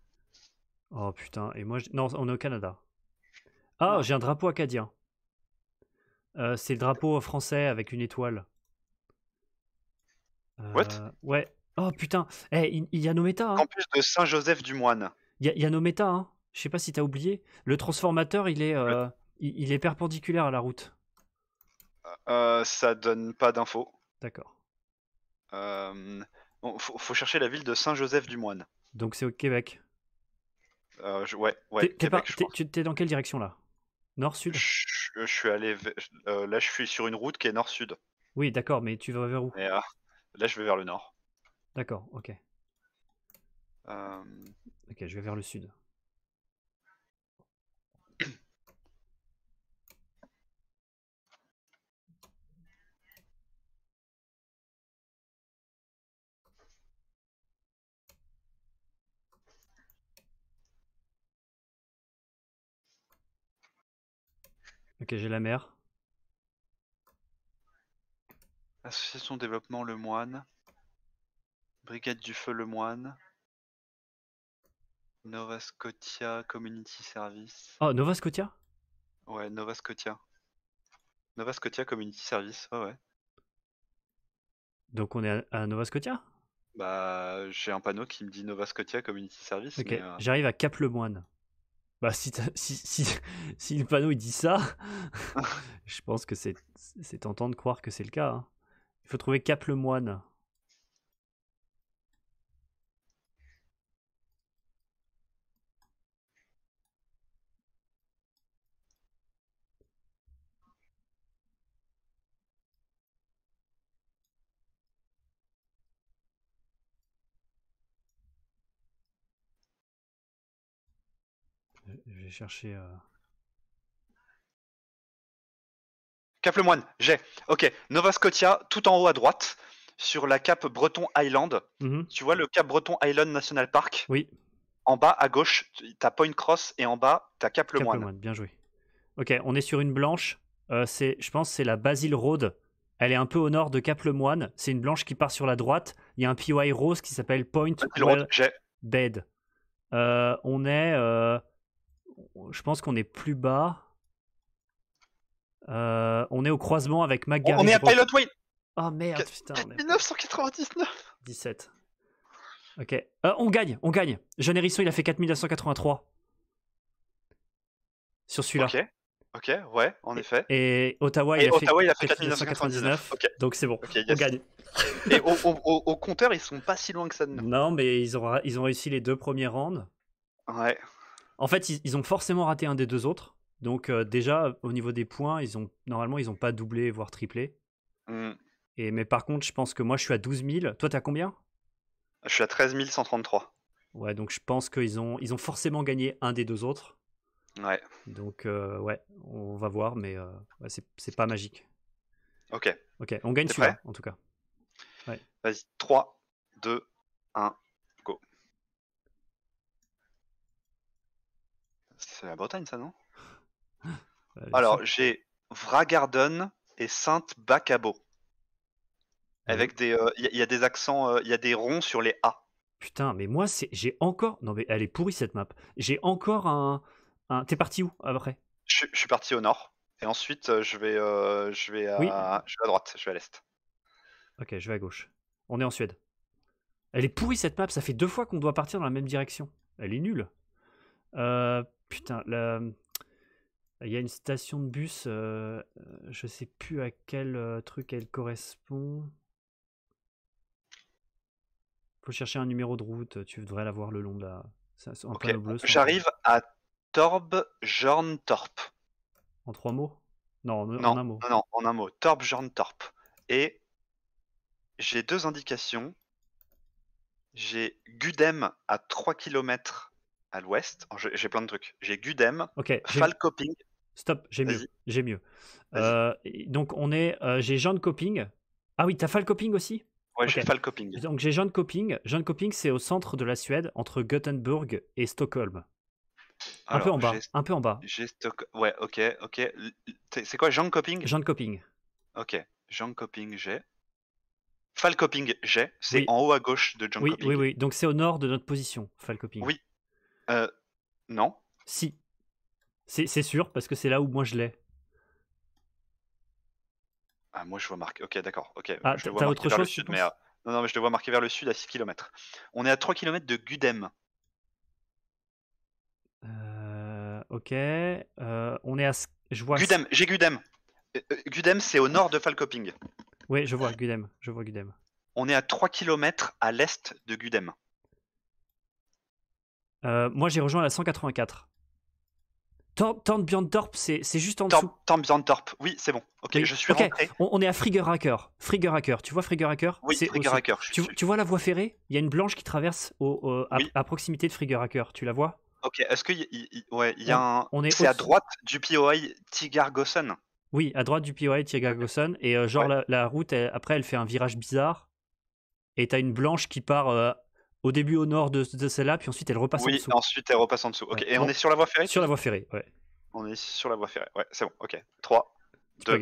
Oh putain, et moi, non, on est au Canada. Ah, ah. j'ai un drapeau acadien. Euh, c'est le drapeau français avec une étoile. What euh, Ouais. Oh putain, Eh, il y a nos méta. Hein. Campus de Saint-Joseph-du-Moine. Il y, a nos méta, hein. je sais pas si t'as oublié. Le transformateur, il est, euh, il, est perpendiculaire à la route. Euh, ça donne pas d'infos. D'accord. Euh, faut, chercher la ville de Saint-Joseph-du-Moine. Donc c'est au Québec. Je, ouais, ouais. T'es, dans quelle direction là Nord-Sud je, suis allé. là, je suis sur une route qui est nord-sud. Oui, d'accord, mais tu vas vers où Là, je vais vers le nord. D'accord, ok. Euh, ok, je vais vers le sud. Ok, j'ai la mer. son Développement Le Moine, Brigade du Feu Le Moine, Nova Scotia Community Service. Oh, Nova Scotia Ouais, Nova Scotia. Nova Scotia Community Service, ouais, Donc on est à Nova Scotia Bah, j'ai un panneau qui me dit Nova Scotia Community Service. Ok, euh, j'arrive à Cap Le Moine. Bah, si, si, si, le panneau il dit ça, je pense que c'est tentant de croire que c'est le cas. Hein faut trouver Cap le Moine. Je vais chercher. Euh, Cap le moine j'ai. Ok, Nova Scotia, tout en haut à droite, sur la Cap Breton Island. Mhm. Tu vois le Cap Breton Island National Park Oui. En bas à gauche, t'as Point Cross et en bas, t'as Cap moine Cap moine bien joué. Ok, on est sur une blanche. Euh, c'est, je pense c'est la Basile Road. Elle est un peu au nord de Cap moine C'est une blanche qui part sur la droite. Il y a un PY rose qui s'appelle Point Bed. Euh, on est. Euh, je pense qu'on est plus bas. Euh, on est au croisement avec McGarry. Oh, on est à Pilot Wayne. Oh merde, putain. 1999. 17. Ok. Euh, on gagne, on gagne. Jeune Hérisson, il a fait 4983. Sur celui-là. Ok. Ok, ouais, en effet. Et Ottawa, il, a Ottawa fait, il a fait 4999. Donc c'est bon, on gagne. et au, compteur, ils sont pas si loin que ça. Non, non mais ils ont, réussi les deux premiers rounds. Ouais. En fait, ils ont forcément raté un des deux autres. Donc euh, déjà, au niveau des points, ils ont, normalement, ils n'ont pas doublé, voire triplé. Mm. Et, mais par contre, je pense que moi, je suis à 12 000. Toi, t'as combien Je suis à 13 133. Ouais, donc je pense qu'ils ont, ils ont forcément gagné un des deux autres. Ouais. Donc, euh, ouais, on va voir, mais euh, c'est pas magique. Ok. Ok, on gagne celui-là, en tout cas. Vas-y, 3, 2, 1, go. C'est la Bretagne, ça, non alors, j'ai Vragarden et Sainte Bacabo. Avec des, il euh, y, a des accents, il euh, y a des ronds sur les A. Putain, mais moi, c'est, j'ai encore. Non, mais elle est pourrie cette map. J'ai encore un. T'es parti où après je, je, suis parti au nord. Et ensuite, euh, je vais, je, vais à... droite, je vais à l'est. Ok, je vais à gauche. On est en Suède. Elle est pourrie cette map. Ça fait deux fois qu'on doit partir dans la même direction. Elle est nulle. putain, la... Il y a une station de bus, euh, euh, je sais plus à quel euh, truc elle correspond. Faut chercher un numéro de route, tu devrais l'avoir le long de la. J'arrive à Torb torp En trois mots non, en un mot. Non, non, en un mot. Torb torp Et j'ai deux indications. J'ai Gudem à 3 km à l'ouest. J'ai plein de trucs. J'ai Gudem, okay, Stop, j'ai mieux. J'ai mieux. Euh, donc on est, euh, j'ai Jean de Coping. Ah oui, t'as Falcoping aussi Ouais, j'ai Falcoping. Donc j'ai Jean de Coping. Jean Coping, c'est au centre de la Suède, entre Gothenburg et Stockholm. Un peu en bas. Un peu en bas. Ouais, ok, ok. C'est quoi Jean de Coping Jean Coping. Ok, Jean Coping, j'ai. Falcoping, j'ai. C'est en haut à gauche de Jean oui, Coping. Oui, oui, Donc c'est au nord de notre position, Falcoping. Oui. Euh, non. Si, c'est sûr, parce que c'est là où moi je l'ai. Ah, moi je vois marqué. Ok, d'accord. Ok. Ah, je vois autre vers chose, le sud, mais euh, non, non, mais je te vois marqué vers le sud à 6 km. On est à 3 km de Gudem. Euh, ok. Euh, on est à. Je vois. Gudem, j'ai Gudem. Gudem, c'est au nord de Falkoping Oui, je vois Gudem. Je vois Gudem. On est à 3 km à l'est de Gudem. moi j'ai rejoint la 184. Torp, c'est juste en dessous. Torp, oui, c'est bon. Ok, je suis rentré. On, est à Friggerhacker. Friggerhacker, tu vois Friggerhacker Oui, Friggerhacker. Tu, tu, vois la voie ferrée Il y a une blanche qui traverse à, proximité de Friggerhacker. Tu la vois Ok, est-ce que y, y, y, a un. C'est à droite du POI Gossen. Oui, à droite du POI Gossen Et euh, genre, la, route, après, elle fait un virage bizarre. Et t'as une blanche qui part euh, au début au nord de, celle-là, puis ensuite elle repasse en dessous. Oui, ensuite elle repasse en dessous. et on est sur la voie ferrée Sur la voie ferrée, ouais. On est sur la voie ferrée, ouais, c'est bon, ok. 3, 2,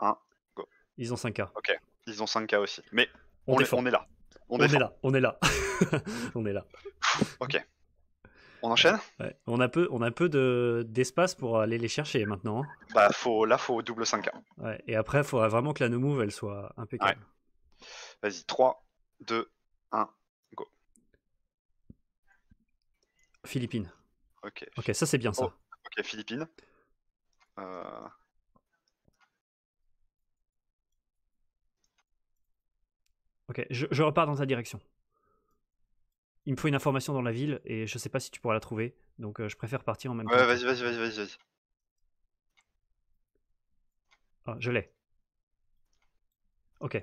1, go. Ils ont 5K. Ok, ils ont 5K aussi. Mais on, est, on est, là. On, est là, on est là. on est là. ok. On enchaîne ouais. On a peu, on a peu de, d'espace pour aller les chercher maintenant. Là, hein. il bah, faut, là, faut double 5K. Ouais, et après, il faudrait vraiment que la no move elle soit impeccable. Vas-y, 3, 2, 1. Philippines. Ok. Ok, ça c'est bien ça. Oh, ok, Philippines. Euh. Ok, je, repars dans ta direction. Il me faut une information dans la ville et je sais pas si tu pourras la trouver, donc euh, je préfère partir en même temps. Ouais, vas-y, vas-y, vas-y, vas-y. Ah, je l'ai. Ok.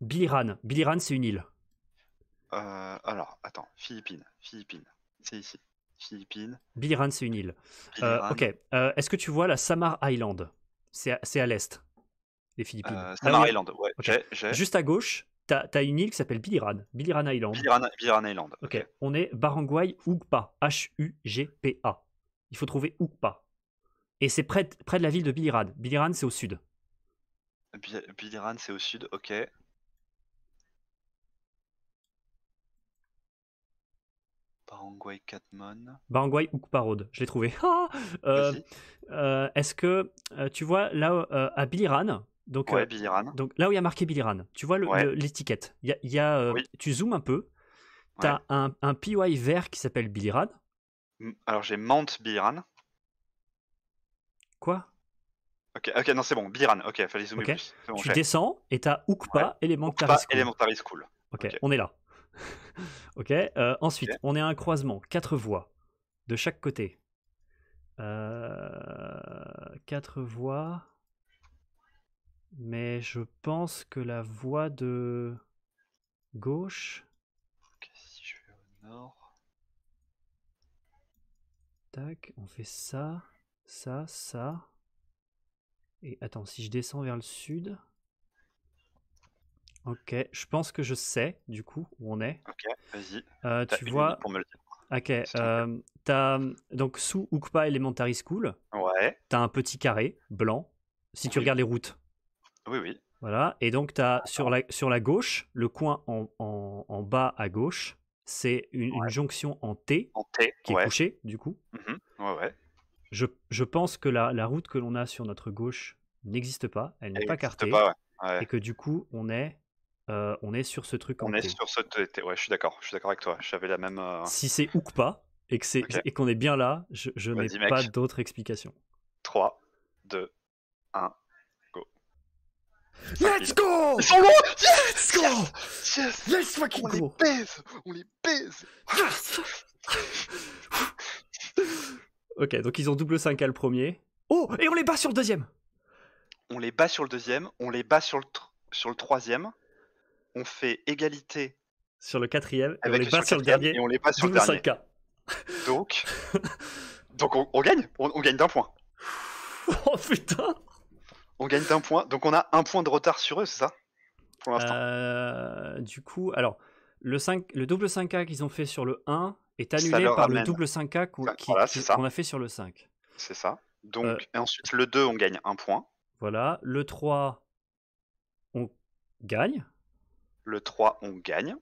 Biliran. Biliran, c'est une île. Euh, alors, attends, Philippines, Philippines. C'est ici. Philippines. Biliran, c'est une île. Euh, ok. Euh, est-ce que tu vois la Samar Island C'est à, l'est les Philippines. Euh, Samar Island, ouais. Juste à gauche, tu as, une île qui s'appelle Biliran. Biliran Island. Biliran, Island. ok. On est Barangway Hugpa. H-U-G-P-A. Il faut trouver Hugpa. Et c'est près, près de la ville de Biliran. Biliran, c'est au sud. Biliran, c'est au sud, ok. Barangway Katmon, Barangway ou je l'ai trouvé. Ah euh, euh, est-ce que euh, tu vois là à Biliran donc, ouais, donc là où il y a marqué Biliran tu vois l'étiquette. Il y a, tu zoomes un peu, tu as un, PY vert qui s'appelle Biliran Alors j'ai Mount Biliran Quoi Ok, ok, non, c'est bon, Biliran, ok, fallait zoomer plus. tu descends et t'as Oukpa, ouais. Elementary School. School. ok, on est là. ok. Euh, ensuite, on est à un croisement, quatre voies de chaque côté. Euh, quatre voies. Mais je pense que la voie de gauche. Ok, si je vais au nord. Tac, on fait ça, ça, ça. Et attends, si je descends vers le sud. Ok, je pense que je sais du coup où on est. Ok, vas-y. Euh, tu vois. Pour me le dire. Ok, euh, donc sous Oukpa Elementary School, ouais. tu as un petit carré blanc si tu regardes les routes. Oui, oui. Voilà, et donc tu as sur la, sur la gauche, le coin en, bas à gauche, c'est une, jonction en T, en T qui est couchée du coup. Mhm, ouais, je, pense que la, route que l'on a sur notre gauche n'existe pas, elle n'est pas cartée. Pas, et que du coup, on est euh, on est sur ce truc. On est sur ce. Ouais, je suis d'accord. Je suis d'accord avec toi. J'avais la même. Euh, si c'est ou pas et que et qu'on est bien là, je, n'ai pas d'autre explication. 3, 2, 1, go. Let's go Let's go Yes, fucking on go On les baise On les pèse Ok, donc ils ont double 5 à le premier. Oh Et on les bat sur le deuxième On les bat sur le deuxième, on les bat sur le, sur le troisième on fait égalité sur le quatrième, et on les bat sur le dernier, et on les bat sur le dernier. Donc, donc on, gagne, on, gagne d'un point. oh putain On gagne d'un point, donc on a un point de retard sur eux, c'est ça Pour l'instant. Euh, du coup, alors, le, 5, le double 5K qu'ils ont fait sur le 1 est annulé par le double 5K qu'on a fait sur le 5. C'est ça. Donc, euh. et ensuite, le 2, on gagne un point. Voilà, le 3, on gagne. Le 3, on gagne.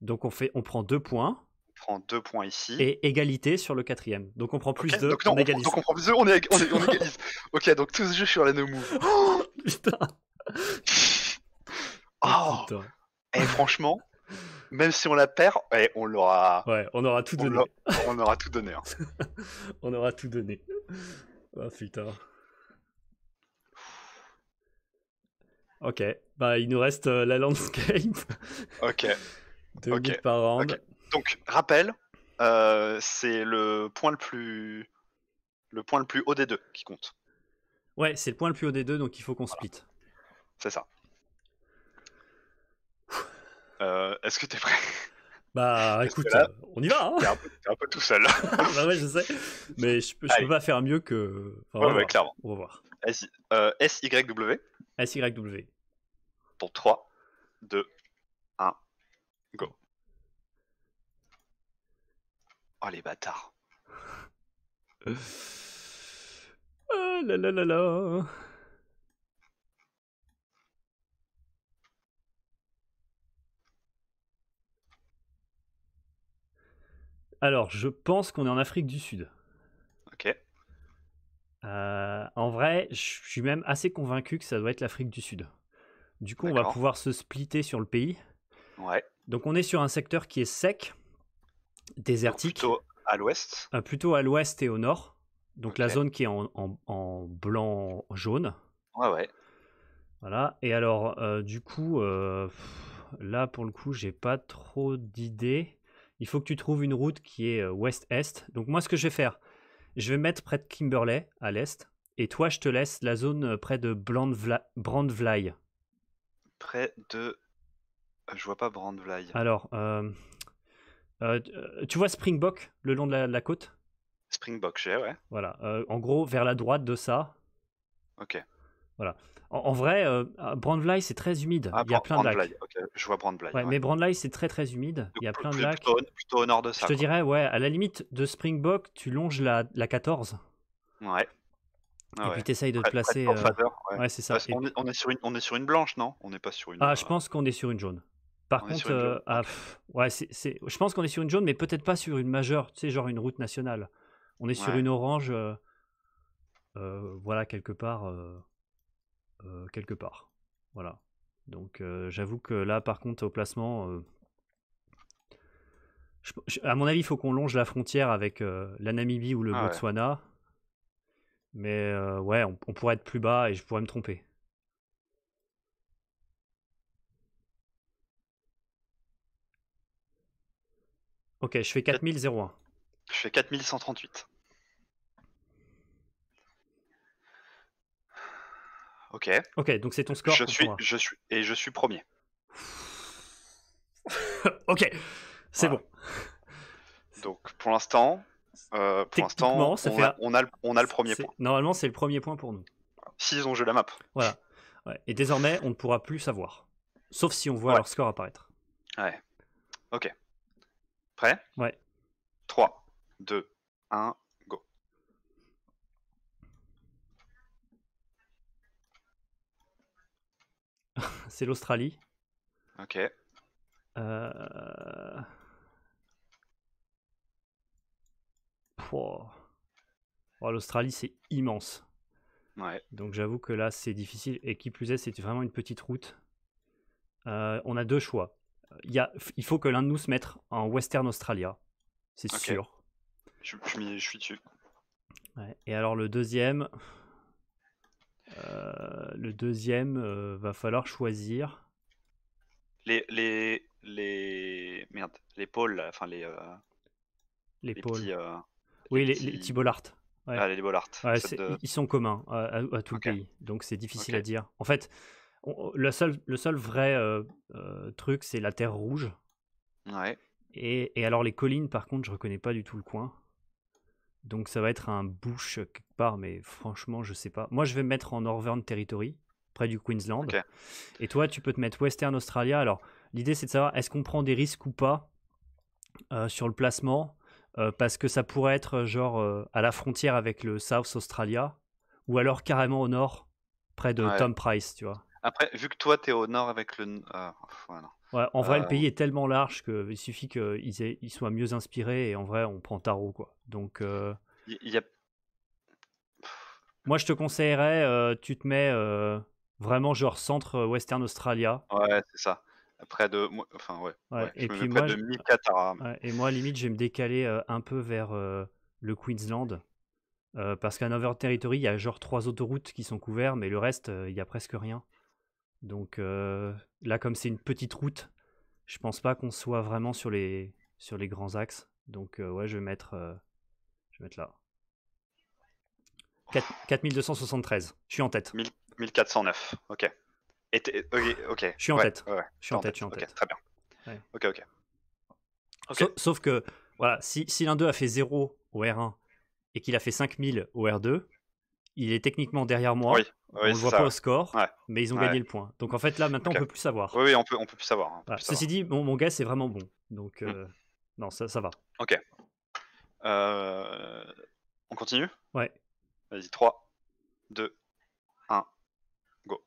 Donc on, fait, on prend 2 points. On prend 2 points ici. Et égalité sur le quatrième. Donc on prend plus 2, donc on, égalise. donc on prend plus 2, on, on, égalise. ok, donc tout ce jeu, sur la no move. Oh, putain oh. oh, putain. Et eh, franchement, même si on la perd, eh, on l'aura. Ouais, on aura tout donné. On, aura, tout donné. Hein. on aura tout donné. oh, putain. Ok, bah il nous reste euh, la landscape. ok. Deux par an. Donc rappel, euh, c'est le point le plus le point le plus haut des deux qui compte. Ouais, c'est le point le plus haut des deux, donc il faut qu'on split. C'est ça. Euh, est-ce que t'es prêt bah écoute, euh, on y va. Hein t'es, un, un peu, tout seul. bah ouais, je sais. Mais je, je peux pas faire mieux que. Enfin, ouais, clairement. on va voir. S, euh, s SYW. w Pour 3, 2, 1, go. Oh les bâtards. ah là là là là. Alors, je pense qu'on est en Afrique du Sud. Ok. Euh, en vrai, je suis même assez convaincu que ça doit être l'Afrique du Sud. Du coup, on va pouvoir se splitter sur le pays. Ouais. Donc, on est sur un secteur qui est sec, désertique. plutôt à l'ouest. Euh, plutôt à l'ouest et au nord. Donc, la zone qui est en, blanc-jaune. Ouais, ouais. Voilà. Et alors, euh, du coup, là, pour le coup, j'ai pas trop d'idées il faut que tu trouves une route qui est euh, ouest-est. Donc moi, ce que je vais faire, je vais mettre près de Kimberley, à l'est, et toi, je te laisse la zone euh, près de Brandvlai. Près de... Euh, je vois pas Brandvlai. Alors, tu vois Springbok, le long de la, côte Springbok, j'ai, ouais. Voilà, en gros, vers la droite de ça. Ok. Voilà. En, vrai, euh, c'est très humide. Ah, il y a plein de lacs. Je vois Mais Brandlay c'est très très humide. il y a plein de lacs. Plutôt, au nord de ça. Je te dirais, ouais, à la limite de Springbok, tu longes la, 14. Ouais. Ah et puis, tu essayes de te placer. Euh, ouais, c'est ça. On est, sur une, on, est, sur une, blanche, non On n'est pas sur une. Ah, je euh, pense qu'on est sur une jaune. Par contre, euh, ah, ouais, c'est, je pense qu'on est sur une jaune, mais peut-être pas sur une majeure, tu sais, genre une route nationale. On est sur une orange, voilà, quelque part. Euh, quelque part. Voilà. Donc euh, j'avoue que là, par contre, au placement, euh, à mon avis, il faut qu'on longe la frontière avec la Namibie ou le ah Botswana. Mais ouais, on, on, pourrait être plus bas et je pourrais me tromper. Ok, je fais 4001. Je fais 4138. Ok. Ok, donc c'est ton score. Je suis, je suis, et je suis premier. ok, c'est bon. Donc pour l'instant, euh, pour l'instant, on, on, a, on, a, le premier point. Normalement, c'est le premier point pour nous. S'ils ont joué la map. Voilà. Ouais. Et désormais, on ne pourra plus savoir. Sauf si on voit leur score apparaître. Ouais. Ok. Prêt Ouais. 3, 2, 1, c'est l'Australie. Ok. Euh, oh, L'Australie, c'est immense. Ouais. Donc j'avoue que là, c'est difficile. Et qui plus est, c'est vraiment une petite route. Euh, on a deux choix. Il, il faut que l'un de nous se mette en Western Australia. C'est sûr. Je, suis dessus. Et alors le deuxième, euh, le deuxième, euh, va falloir choisir. Les, les, les... Merde, les pôles, enfin euh, les... les, pôles. oui, les, petits... les Ah, les Ils sont communs à, tout le pays, donc c'est difficile à dire. En fait, le, seul, le seul vrai truc, c'est la Terre Rouge. Et, et, alors les collines, par contre, je reconnais pas du tout le coin. Donc ça va être un bush quelque part, mais franchement, je sais pas. Moi, je vais me mettre en Northern Territory, près du Queensland. Et toi, tu peux te mettre Western Australia. Alors, l'idée, c'est de savoir est-ce qu'on prend des risques ou pas euh, sur le placement euh, parce que ça pourrait être euh, genre à la frontière avec le South Australia ou alors carrément au nord près de Tom Price, tu vois. Après, vu que toi es au nord avec le. voilà en vrai, le euh, pays est tellement large qu'il suffit qu'ils soient mieux inspirés et en vrai, on prend Tarot. Quoi. Donc, euh, moi, je te conseillerais, euh, tu te mets vraiment genre centre Western Australia. Ouais, c'est ça. Près de. Enfin, ouais. Et puis moi, de hein. et moi, limite, je vais me décaler un peu vers le Queensland. parce qu'à Northern Territory, il y a genre trois autoroutes qui sont couvertes, mais le reste, il n'y a presque rien. Donc, Là, comme c'est une petite route, je pense pas qu'on soit vraiment sur les, sur les grands axes. Donc, euh, ouais, je vais mettre, euh, je vais mettre là. 4273. Je suis en tête. 1409. Ok. ok. Je suis en tête. je suis en tête. Je suis en tête. Très bien. Ok, ok. Sauf, que, voilà, si, si l'un d'eux a fait 0 au R1 et qu'il a fait 5000 au R2, il est techniquement derrière moi. on ne voit pas au score, mais ils ont gagné le point. Donc en fait, là, maintenant, on peut plus savoir. Oui, on peut, peut hein. plus savoir. Ceci dit, mon, mon gars, c'est vraiment bon. Donc, hmm. euh, non, ça, ça va. Ok. Euh, on continue Ouais. Vas-y, 3, 2, 1, go.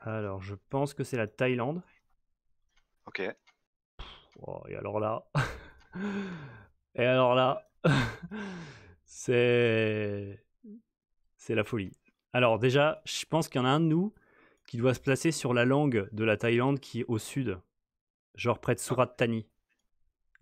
Alors, je pense que c'est la Thaïlande. Ok. Oh, et alors là Et alors là, c'est c'est la folie. Alors déjà, je pense qu'il y en a un de nous qui doit se placer sur la langue de la Thaïlande qui est au sud, genre près de ah. Surat Thani,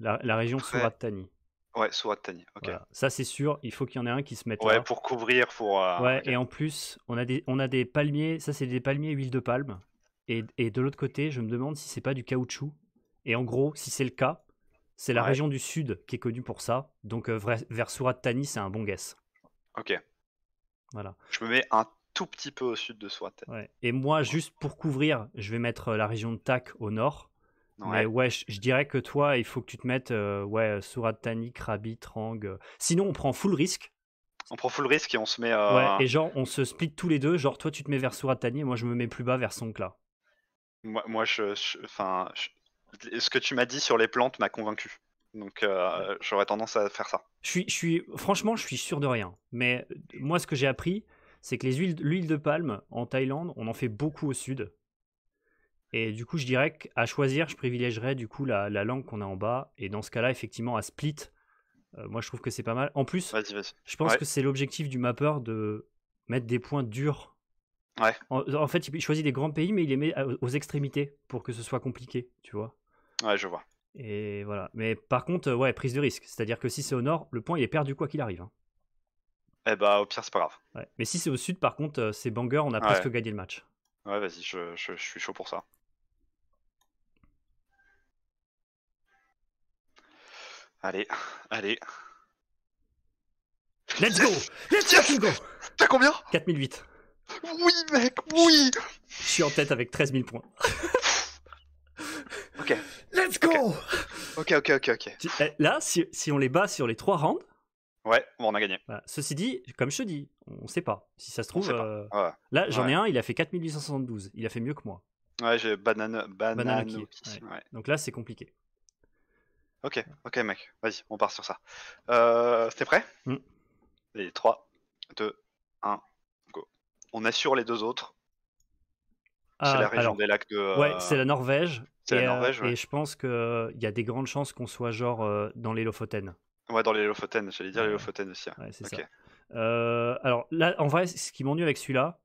la, région Surat Thani. Ouais, Surat Thani. Ok. Ça c'est sûr, il faut qu'il y en ait un qui se mette. Ouais, pour couvrir, pour. Euh, ouais. Et en plus, on a des on a des palmiers. Ça c'est des palmiers huile de palme. et de l'autre côté, je me demande si c'est pas du caoutchouc. Et en gros, si c'est le cas, c'est la région du sud qui est connue pour ça. Donc euh, vers Surat Thani, c'est un bon guess. Ok. Voilà. Je me mets un tout petit peu au sud de Surat ouais. Et moi, juste pour couvrir, je vais mettre euh, la région de Tak au nord. Ouais. ouais, je, dirais que toi, il faut que tu te mettes euh, ouais, Surat Thani, Krabi, Trang. Sinon, on prend full risque. On prend full risque et on se met. Ouais, et genre, on se split tous les deux. Genre, toi, tu te mets vers Surat Thani et moi, je me mets plus bas vers Songkla. Moi, moi je, enfin, je, ce que tu m'as dit sur les plantes m'a convaincu. Donc euh, j'aurais tendance à faire ça. Je suis, franchement, je suis sûr de rien. Mais euh, moi, ce que j'ai appris, c'est que les huiles, l'huile de palme en Thaïlande, on en fait beaucoup au sud. Et du coup, je dirais qu'à choisir, je privilégierais du coup la, langue qu'on a en bas. Et dans ce cas-là, effectivement, à Split, euh, moi je trouve que c'est pas mal. En plus, je pense que c'est l'objectif du mapper de mettre des points durs. Ouais. En, en fait, il choisit des grands pays, mais il les met aux extrémités pour que ce soit compliqué, tu vois. Ouais, je vois. Et voilà. Mais par contre, euh, ouais, prise de risque. C'est-à-dire que si c'est au nord, le point il est perdu quoi qu'il arrive. Hein. Eh bah, au pire, c'est pas grave. Ouais. Mais si c'est au sud, par contre, euh, c'est banger, on a presque gagné le match. Ouais, vas-y, je, suis chaud pour ça. Allez, allez. Let's go Let's go T'as combien 4008. Oui, mec, oui Je suis en tête avec 13 000 points. Ok, go Ok, ok, ok, ok. Eh, là, si, on les bat sur les trois rounds. Ouais, bon, on a gagné. Ceci dit, comme je te dis, on sait pas. Si ça se trouve. Euh, là, j'en ai un, il a fait 4872. Il a fait mieux que moi. Ouais, j'ai banane. banane Donc là, c'est compliqué. Ok, ok, mec. Vas-y, on part sur ça. Euh, T'es prêt Les 3, 2, 1, go. On assure les deux autres. c'est ah, la région des lacs de. Ouais, c'est euh, la Norvège euh, ouais. Et je pense qu'il euh, y a des grandes chances qu'on soit genre euh, dans les Lofoten. Ouais, dans les Lofoten, j'allais dire les Lofoten aussi. Hein. Ouais, c'est ça. alors là, en vrai, ce qui m'ennuie avec celui-là,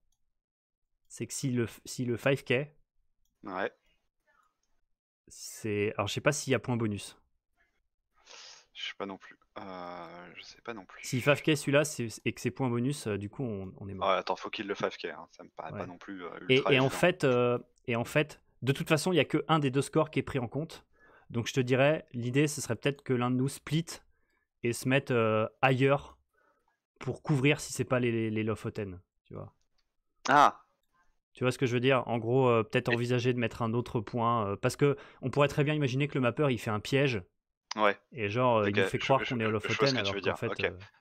c'est que si le, si le 5K. Ouais. C'est. Alors, je sais pas s'il y a point bonus. Je sais pas non plus. Euh, je sais pas non plus. Si 5K celui-là et que c'est point bonus, du coup, on, est mort. Ouais, attends, faut qu'il le 5K. Hein. Ça me paraît pas non plus ultra. et en fait, et en fait, de toute façon, il n'y a que un des deux scores qui est pris en compte. Donc je te dirais, l'idée, ce serait peut-être que l'un de nous split et se mette euh, ailleurs pour couvrir si c'est pas les, Lofoten, tu vois. Ah Tu vois ce que je veux dire En gros, euh, peut-être envisager de mettre un autre point, euh, parce que on pourrait très bien imaginer que le mapper, il fait un piège. Ouais. Et genre, il nous fait croire qu'on est Lofoten,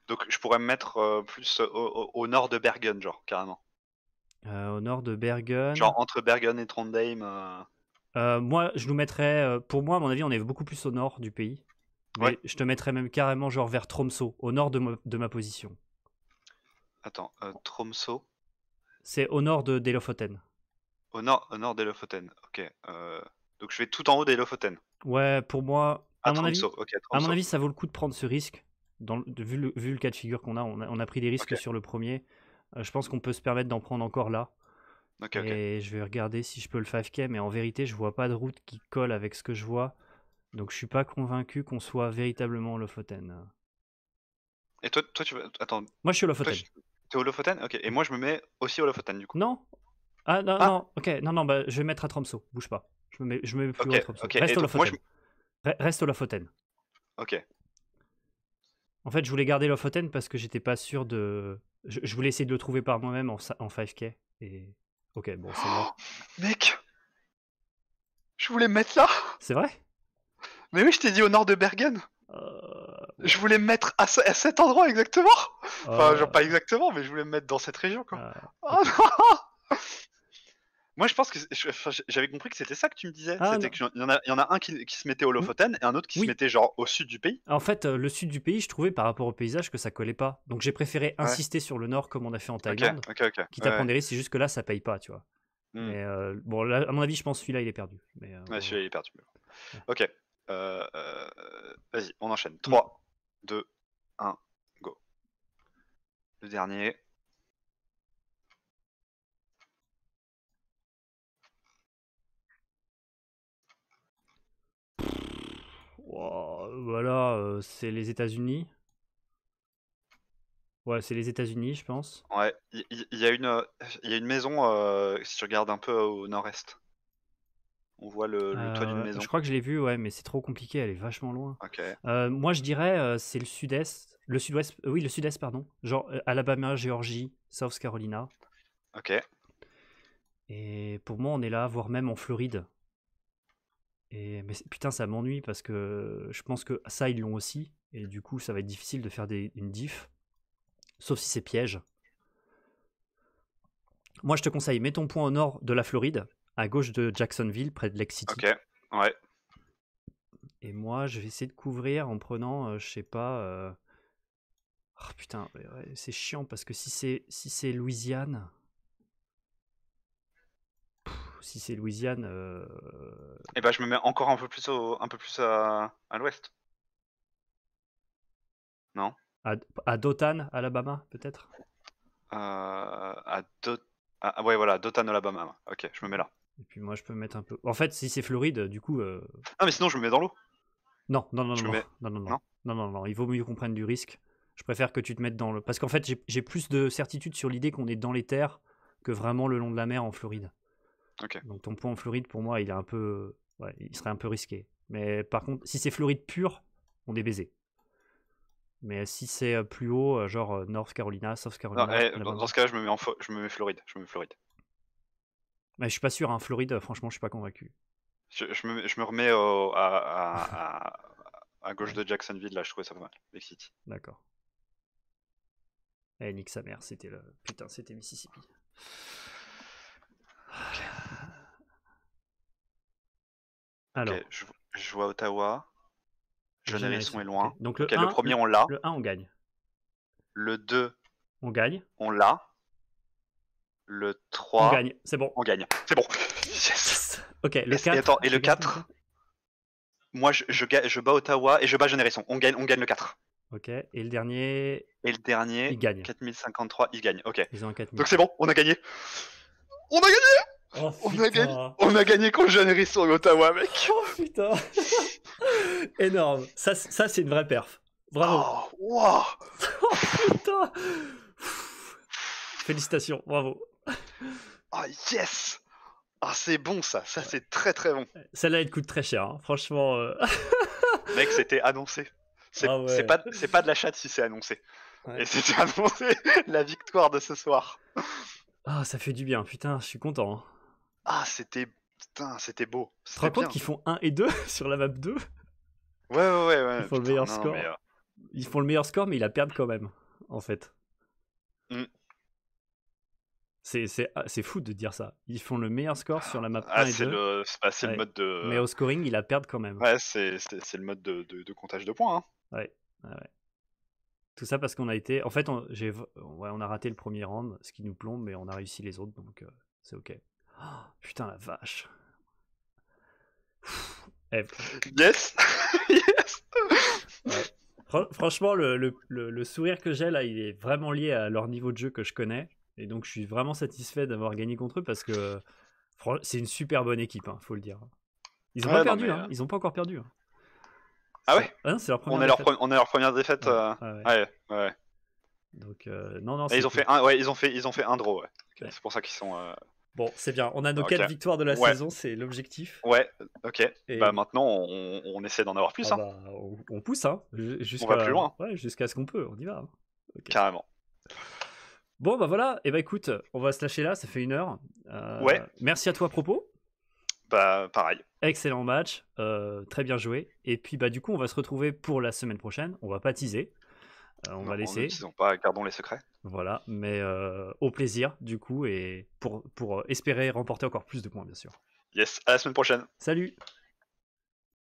Donc je pourrais me mettre plus au, au, nord de Bergen, genre, carrément. Euh, au nord de Bergen. Genre entre Bergen et Trondheim. Euh. Euh, moi, je nous mettrais, pour moi, à mon avis, on est beaucoup plus au nord du pays. Je te mettrais même carrément genre vers Tromso, au nord de, ma position. Attends, Tromso C'est au nord de Delofoten. Au nord, au d'Elofoten, ok. donc je vais tout en haut d'Elofoten. Ouais, pour moi, à, mon, avis, mon avis, ça vaut le coup de prendre ce risque. Dans vu, le, cas de figure qu'on a, on a, pris des risques sur le premier. Euh, je pense qu'on peut se permettre d'en prendre encore là. Et je vais regarder si je peux le 5K, mais en vérité, je vois pas de route qui colle avec ce que je vois. Donc je suis pas convaincu qu'on soit véritablement Lofoten. Et toi, toi tu veux... Attends. Moi, je suis Lofoten. Tu es Lofoten Ok. Et moi, je me mets aussi au Lofoten, du coup. Non Ah, non, ah. non. Ok, non, non, bah, je vais mettre à Tromso. Bouge pas. Je me mets, plus okay, à Tromso. Reste Lofoten. Je... Reste Lofoten. Ok. En fait, je voulais garder Lofoten parce que j'étais pas sûr de je, voulais essayer de le trouver par moi-même en, en 5K. Et... Ok, bon, c'est bon. Mec Je voulais me mettre là C'est vrai Mais oui, je t'ai dit au nord de Bergen. Euh, je voulais me mettre à, cet endroit exactement. Enfin, genre euh. pas exactement, mais je voulais me mettre dans cette région, quoi. Oh, non moi, je pense que j'avais compris que c'était ça que tu me disais. Ah, y, il y en a un qui, se mettait au mmh. Lofoten et un autre qui se mettait genre au sud du pays. En fait, euh, le sud du pays, je trouvais par rapport au paysage que ça collait pas. Donc j'ai préféré insister sur le nord comme on a fait en Thaïlande. Qui okay, Quitte des risques, c'est juste que là, ça paye pas, tu vois. Mmh. Mais euh, bon, à mon avis, je pense celui-là, il est perdu. Mais, euh, celui-là, il est perdu. Ok. Vas-y, on enchaîne. 3, 2, 1, go. Le dernier. Euh, voilà, euh, c'est les États-Unis. Ouais, c'est les États-Unis, je pense. Ouais, il y, a une, euh, une maison si tu regardes un peu au nord-est. On voit le, toit d'une maison. Je crois que je l'ai vu, ouais, mais c'est trop compliqué, elle est vachement loin. moi, je dirais c'est le sud-est, le sud-ouest, oui, le sud-est, pardon. Genre Alabama, Géorgie, South Carolina. Ok. Et pour moi, on est là, voire même en Floride mais putain, ça m'ennuie parce que je pense que ça, ils l'ont aussi. Et du coup, ça va être difficile de faire une diff. Sauf si c'est piège. Moi, je te conseille, mets ton point au nord de la Floride, à gauche de Jacksonville, près de Lake City. Ok, ouais. Et moi, je vais essayer de couvrir en prenant, euh, je sais pas. Euh, oh, putain, c'est chiant parce que si c'est si c'est Louisiane, si c'est Louisiane. Euh... Et eh ben, je me mets encore un peu plus, au, un peu plus à, l'ouest. Non à, à, Dotan, Alabama, peut-être euh, À Dotan. Ah, ouais, voilà, Alabama. Ok, je me mets là. Et puis moi, je peux mettre un peu. En fait, si c'est Floride, du coup. Ah, mais sinon, je me mets dans l'eau. Non, non, non, non, non, non, non, non, non, non, il vaut mieux qu'on prenne du risque. Je préfère que tu te mettes dans le. Parce qu'en fait, j'ai plus de certitude sur l'idée qu'on est dans les terres que vraiment le long de la mer en Floride. Donc ton point en Floride, pour moi, il est un peu, ouais, il serait un peu risqué. Mais par contre, si c'est Floride pure, on est baisé. Mais si c'est euh, plus haut, euh, genre euh, North Carolina, South Carolina. Eh, dans, ce cas, je me mets en je me mets Floride. Je me mets Floride. Mais je suis pas sûr. Hein, Floride, franchement, je suis pas convaincu. Je, me, je me, remets à, à, à, à, gauche de Jacksonville. Là, je trouvais ça pas mal. D'accord. Eh, nique sa mère. C'était le putain. C'était Mississippi. Ok, je, vois Ottawa. je est loin. Donc le, premier, on l'a. Le 1, on gagne. Le 2, on gagne. On l'a. Le 3, on gagne. C'est bon. On gagne. C'est bon. Ok, le 4. Et, le 4, moi je, je, je, bats Ottawa et je bats Jeune On gagne, on gagne le 4. Ok, et le dernier. Et le dernier, 4053, il gagne. Ok. Ils Donc c'est bon, on a gagné. On a gagné Oh, on, a gagné, on a gagné contre sur Ottawa, mec. Oh putain. Énorme. Ça, ça c'est une vraie perf. Bravo. Ah, oh, putain. Félicitations. Bravo. oh, yes. Ah c'est bon ça. Ça c'est très très bon. Celle-là elle coûte très cher. Hein. Franchement. Euh. mec c'était annoncé. Ah c'est pas, de la chatte si c'est annoncé. Et c'était annoncé la victoire de ce soir. Ah, ça fait du bien, putain, je suis content. Hein. Ah, c'était. Putain, c'était beau. Tu te rends qu'ils font 1 et 2 sur la map 2 Ouais, ouais, ouais. Ils font le meilleur score. Euh, ils font le meilleur score, mais ils la perdent quand même, en fait. Mm. Ah, c'est fou de dire ça. Ils font le meilleur score sur la map 1 ah, et 2. Le, le mode de... Mais au scoring, ils la perdent quand même. Ouais, c'est le mode de, comptage de points. Hein. Ouais, ouais, Tout ça parce qu'on a été... En fait, on, on a raté le premier round, ce qui nous plombe, mais on a réussi les autres, donc euh, c'est OK. putain, la vache. Eh, yes! yes! Franchement, le, sourire que j'ai là, il est vraiment lié à leur niveau de jeu que je connais. Et donc, je suis vraiment satisfait d'avoir gagné contre eux parce que c'est une super bonne équipe, hein, faut le dire. Ils ont pas perdu, hein. euh, ils ont pas encore perdu. Hein. Ah ouais? Ah c'est leur on, est leur on est leur première défaite. Ah ouais. Donc, euh, non, non. ils, ont fait un, ouais, ils ont fait Ils ont fait un draw, ouais. C'est pour ça qu'ils sont. Bon, c'est bien. On a nos quatre 4 victoires de la saison, c'est l'objectif. Ouais, ok. Et... Bah maintenant, on, essaie d'en avoir plus. Ah hein. bah, on, pousse, hein. on va plus loin. Ouais, jusqu'à ce qu'on peut, on y va. Hein. Carrément. Bon, bah voilà. Et eh bah écoute, on va se lâcher là, ça fait une heure. Euh, ouais. Merci à toi, à propos. Bah, pareil. Excellent match, euh, très bien joué. Et puis, bah du coup, on va se retrouver pour la semaine prochaine. On va pas teaser. Euh, on va laisser. Ne pas, gardons les secrets. Voilà, mais euh, au plaisir du coup et pour, pour euh, espérer remporter encore plus de points bien sûr. Yes, à la semaine prochaine. Salut